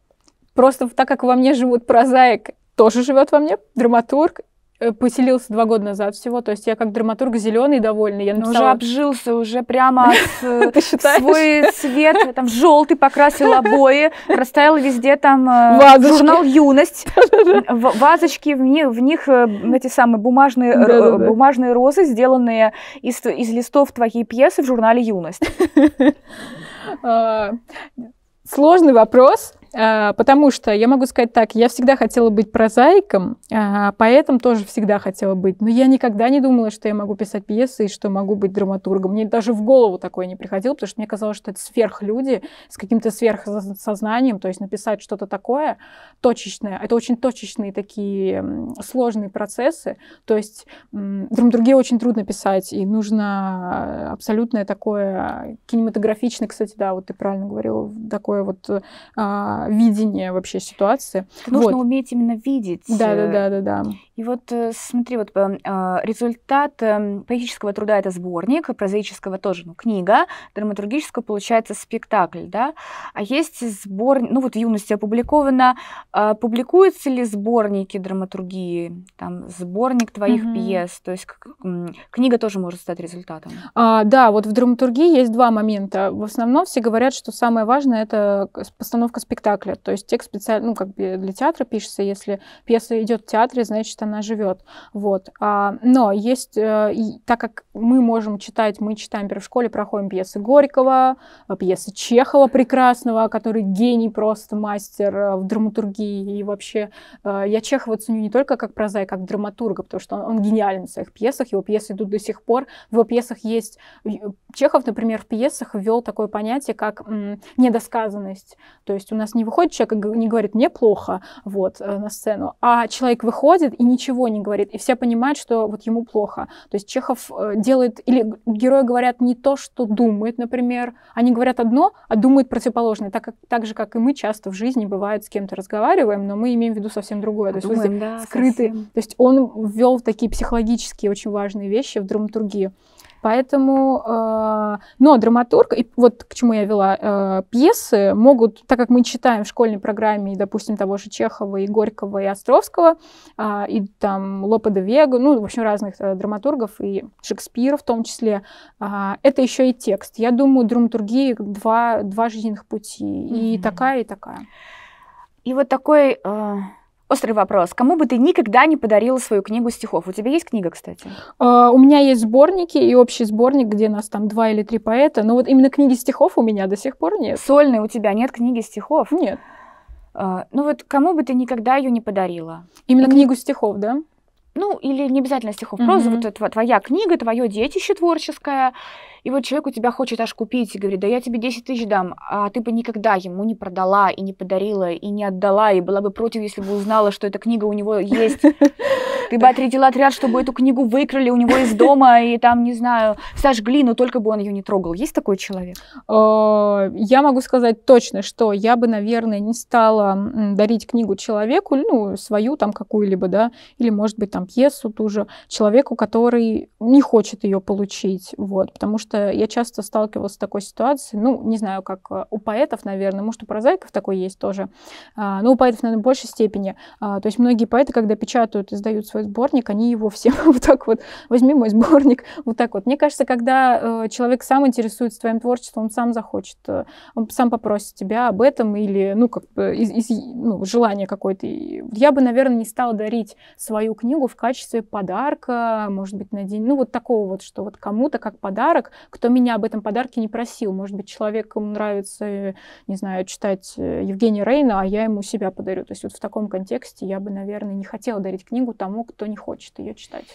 Speaker 1: Просто так как во мне живут прозаик, тоже живет во мне драматург, Э, поселился два года назад всего, то есть я как драматург зеленый довольный, я ну, написала... уже обжился, уже прямо э, свой цвет, там желтый покрасил обои, расставил везде там э, журнал
Speaker 2: «Юность», вазочки, в них эти самые бумажные розы, сделанные из листов твоей пьесы в журнале «Юность».
Speaker 1: А, сложный вопрос, а, потому что я могу сказать так, я всегда хотела быть прозаиком, а, поэтом тоже всегда хотела быть, но я никогда не думала, что я могу писать пьесы и что могу быть драматургом. Мне даже в голову такое не приходило, потому что мне казалось, что это сверхлюди с каким-то сверхсознанием, то есть написать что-то такое точечное. Это очень точечные такие сложные процессы, то есть друг драматургию очень трудно писать, и нужно а, абсолютное такое кинематографичное, кстати, да, вот ты правильно говорил, такое вот видение вообще ситуации. Нужно вот.
Speaker 2: уметь именно видеть. Да, да, э, да, да, да. И вот э, смотри, вот э, результат поэтического труда это сборник, а прозаического тоже ну, книга, драматургического получается спектакль, да. А есть сборник, ну вот в юности опубликовано, а публикуются ли сборники драматургии, там сборник твоих угу. пьес, то есть книга тоже может стать результатом.
Speaker 1: А, да, вот в драматургии есть два момента. В основном все говорят, что самое важное это постановка спектакля спектакля. То есть текст специально, ну, как бы для театра пишется. Если пьеса идет в театре, значит, она живет. Вот. А, но есть, э, и, так как мы можем читать, мы читаем, например, в школе проходим пьесы Горького, э, пьесы Чехова прекрасного, который гений просто, мастер э, в драматургии. И вообще я Чехова ценю не только как прозай, как драматурга, потому что он, он гениален в своих пьесах, его пьесы идут до сих пор. В его пьесах есть... Чехов, например, в пьесах ввел такое понятие, как недосказанность. То есть у нас не выходит человек не говорит «мне плохо» вот, э, на сцену, а человек выходит и ничего не говорит, и все понимают, что вот ему плохо. То есть Чехов э, делает, или герои говорят не то, что думают, например, они говорят одно, а думают противоположное, так, как, так же, как и мы часто в жизни, бывает, с кем-то разговариваем, но мы имеем в виду совсем другое. А то думаем, есть, да, скрытый. Совсем. То есть он ввел такие психологические очень важные вещи в драматургию. Поэтому, э, но драматург, и вот к чему я вела, э, пьесы могут, так как мы читаем в школьной программе, допустим, того же Чехова и Горького и Островского, э, и там Лопе де Вега, ну, в общем, разных э, драматургов и Шекспира в том числе, э, это еще и текст. Я думаю, драматургии два, два жизненных пути, mm-hmm. и такая, и такая. И вот такой...
Speaker 2: Э Острый вопрос. Кому бы ты никогда не подарила свою книгу стихов? У тебя есть книга, кстати?
Speaker 1: Uh, у меня есть сборники и общий сборник, где нас там два или три поэта. Но вот именно книги стихов у меня до сих пор нет. Сольные у тебя нет книги стихов? Нет. Uh, ну вот кому бы
Speaker 2: ты никогда ее не подарила? Именно и... книгу стихов, да? Ну, или не обязательно стихов, mm-hmm. просто вот твоя книга, твое детище творческое, и вот человек у тебя хочет аж купить и говорит, да я тебе 10 тысяч дам, а ты бы никогда ему не продала и не подарила и не отдала, и была бы против, если бы узнала, что эта книга у него есть. Ты бы отрядила отряд, чтобы эту книгу выкрали
Speaker 1: у него из дома и там, не знаю, сожгли, но только бы он ее не трогал. Есть такой человек? Э, я могу сказать точно, что я бы, наверное, не стала дарить книгу человеку, ну, свою там какую-либо, да, или, может быть, там пьесу ту же, человеку, который не хочет ее получить, вот, потому что что я часто сталкивалась с такой ситуацией, ну, не знаю, как э, у поэтов, наверное, может, у прозаиков такой есть тоже, а, но у поэтов, наверное, в большей степени. А, то есть многие поэты, когда печатают, и издают свой сборник, они его всем вот так вот, возьми мой сборник, вот так вот. Мне кажется, когда э, человек сам интересуется твоим творчеством, он сам захочет, э, он сам попросит тебя об этом или, ну, как бы из, из ну, желания какое-то. Я бы, наверное, не стала дарить свою книгу в качестве подарка, может быть, на день, ну, вот такого вот, что вот кому-то как подарок, кто меня об этом подарке не просил. Может быть, человеку нравится, э, не знаю, читать э, Евгения Рейна, а я ему себя подарю. То есть вот в таком контексте я бы, наверное, не хотела дарить книгу тому, кто не хочет ее читать.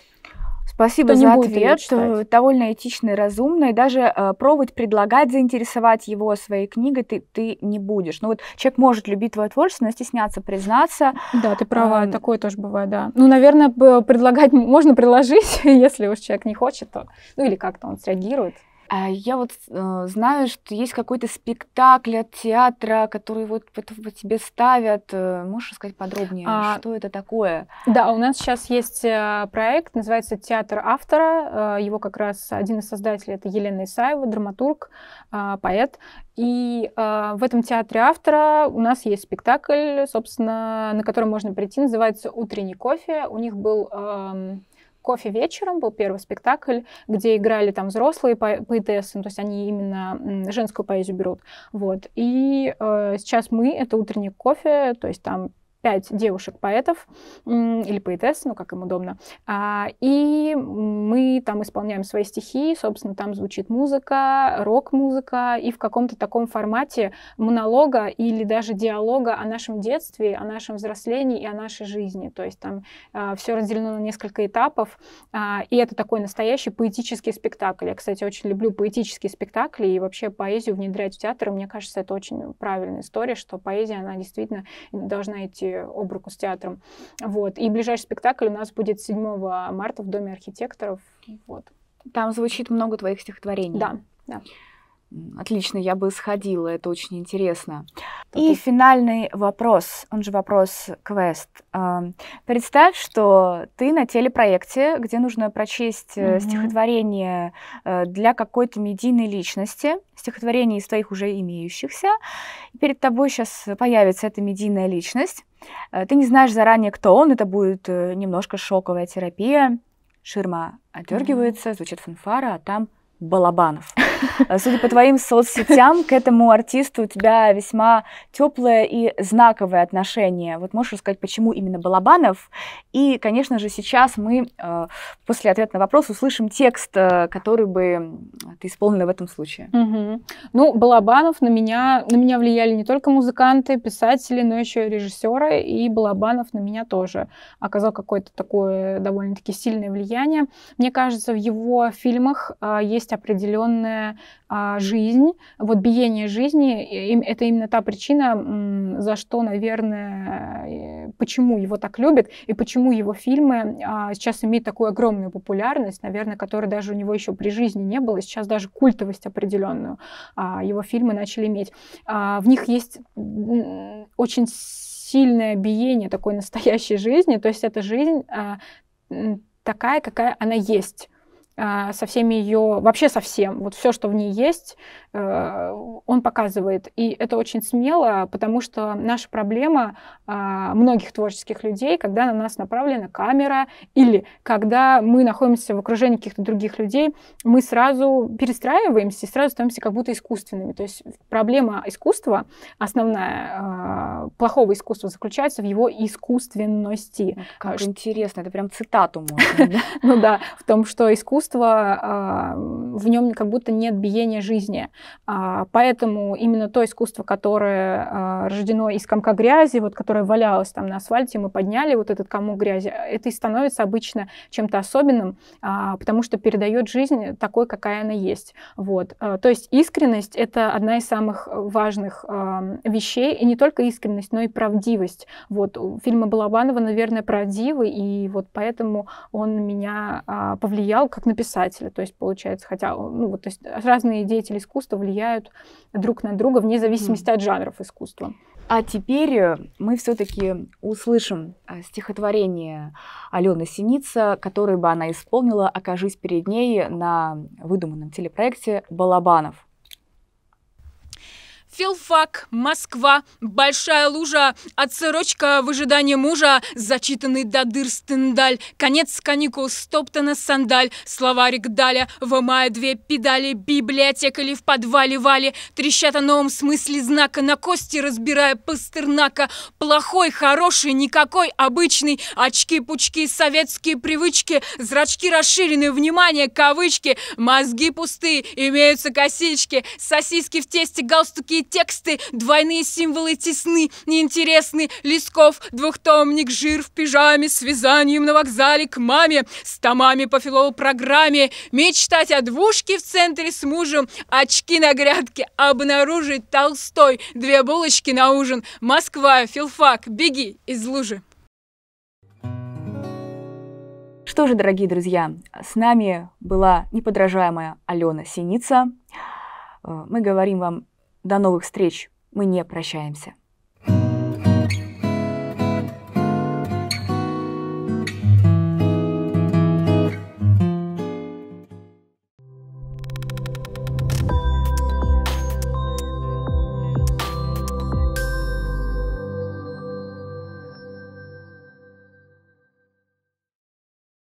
Speaker 1: Спасибо за ответ. Э,
Speaker 2: довольно этично и разумно. И даже э, пробовать предлагать заинтересовать его своей книгой ты, ты не будешь. Ну вот человек может любить твое творчество, но стесняться признаться.
Speaker 1: Да, ты права, эм... такое тоже бывает, да. Ну, наверное, предлагать можно предложить, если уж человек не хочет, то...
Speaker 2: Ну или как-то он среагирует. А я вот э, знаю, что есть какой-то спектакль от театра, который вот по, по тебе ставят. Э, можешь рассказать подробнее, а, что
Speaker 1: это такое? Да, у нас сейчас есть э, проект, называется «Театр автора». Э, его как раз один из создателей — это Елена Исаева, драматург, поэт. И в этом театре автора у нас есть спектакль, собственно, на который можно прийти, называется «Утренний кофе». У них был эм, «Кофе вечером» был первый спектакль, где играли там взрослые по поэтессы, ну, то есть они именно женскую поэзию берут. Вот. И э, сейчас мы — это утренний кофе», то есть там пять девушек-поэтов или поэтесс, ну, как им удобно. А, и мы там исполняем свои стихи, собственно, там звучит музыка, рок-музыка, и в каком-то таком формате монолога или даже диалога о нашем детстве, о нашем взрослении и о нашей жизни. То есть там а, все разделено на несколько этапов, а, и это такой настоящий поэтический спектакль. Я, кстати, очень люблю поэтические спектакли и вообще поэзию внедрять в театр, и мне кажется, это очень правильная история, что поэзия, она действительно должна идти идти об руку с театром. Вот. И ближайший спектакль у нас будет 7 марта в Доме архитекторов. Вот. Там звучит много твоих стихотворений. Да, да.
Speaker 2: Отлично, я бы сходила, это очень интересно. И финальный вопрос, он же вопрос квест. А, представь, что ты на телепроекте, где нужно прочесть mm-hmm. стихотворение э, для какой-то медийной личности, стихотворение из твоих уже имеющихся. И перед тобой сейчас появится эта медийная личность. Э, ты не знаешь заранее, кто он, это будет немножко шоковая терапия. Ширма отдергивается, mm-hmm. звучит фанфара, а там Балабанов. Э, судя по твоим соцсетям, к этому артисту у тебя весьма теплое и знаковое отношение. Вот можешь рассказать, почему именно Балабанов? И, конечно же, сейчас мы э, после ответа на вопрос услышим текст, э, который бы ты исполнила в этом случае.
Speaker 1: Угу. Ну, Балабанов на меня, на меня влияли не только музыканты, писатели, но еще и режиссеры, и Балабанов на меня тоже оказал какое-то такое довольно-таки сильное влияние. Мне кажется, в его фильмах есть определенная а, жизнь. Вот биение жизни — это именно та причина, за что, наверное, э, почему его так любят и почему его фильмы а, сейчас имеют такую огромную популярность, наверное, которой даже у него еще при жизни не было, сейчас даже культовость определенную а, его фильмы начали иметь. А, в них есть очень сильное биение такой настоящей жизни, то есть эта жизнь а, такая, какая она есть а, со всеми ее, вообще со всем, вот все, что в ней есть, э, он показывает. И это очень смело, потому что наша проблема а, многих творческих людей, когда на нас направлена камера или когда мы находимся в окружении каких-то других людей, мы сразу перестраиваемся и сразу становимся как будто искусственными. То есть проблема искусства, основная а, плохого искусства заключается в его искусственности. Как интересно, это прям цитату можно. Ну да, в том, что искусство искусство, а, в нем как будто нет биения жизни. А, поэтому именно то искусство, которое а, рождено из комка грязи, вот которое валялось там на асфальте, мы подняли вот этот комок грязи, это и становится обычно чем-то особенным, потому что передает жизнь такой, какая она есть. Вот. То есть искренность — это одна из самых важных вещей, и не только искренность, но и правдивость. Вот. Фильмы Балабанова, наверное, правдивый, и вот поэтому он меня повлиял, как на на писателя, то есть получается, хотя ну, вот, то есть разные деятели искусства влияют друг на друга вне зависимости mm. от жанров искусства.
Speaker 2: А теперь э, мы все-таки услышим э, стихотворение Алены Синица, которое бы она исполнила, окажись перед ней на выдуманном телепроекте «Балабанов».
Speaker 1: Филфак, Москва, большая лужа, отсрочка в ожидании мужа, зачитанный до дыр стендаль, конец каникул стоптана сандаль, словарик Даля, В вымая две педали, библиотека ли в подвале вали, трещат о новом смысле знака, на кости разбирая пастернака, плохой, хороший, никакой, обычный, очки-пучки, советские привычки, зрачки расширены, внимание, кавычки, мозги пустые, имеются косички, сосиски в тесте, галстуки тексты, двойные символы тесны, неинтересны. лисков, двухтомник, жир в пижаме, с вязанием на вокзале к маме, с томами по филолог мечтать о двушке в центре с мужем, очки на грядке, обнаружить Толстой, две булочки на ужин, Москва, филфак, беги из лужи.
Speaker 2: Что же, дорогие друзья, с нами была неподражаемая Алена Синица. Э, мы говорим вам до новых встреч. Мы не прощаемся.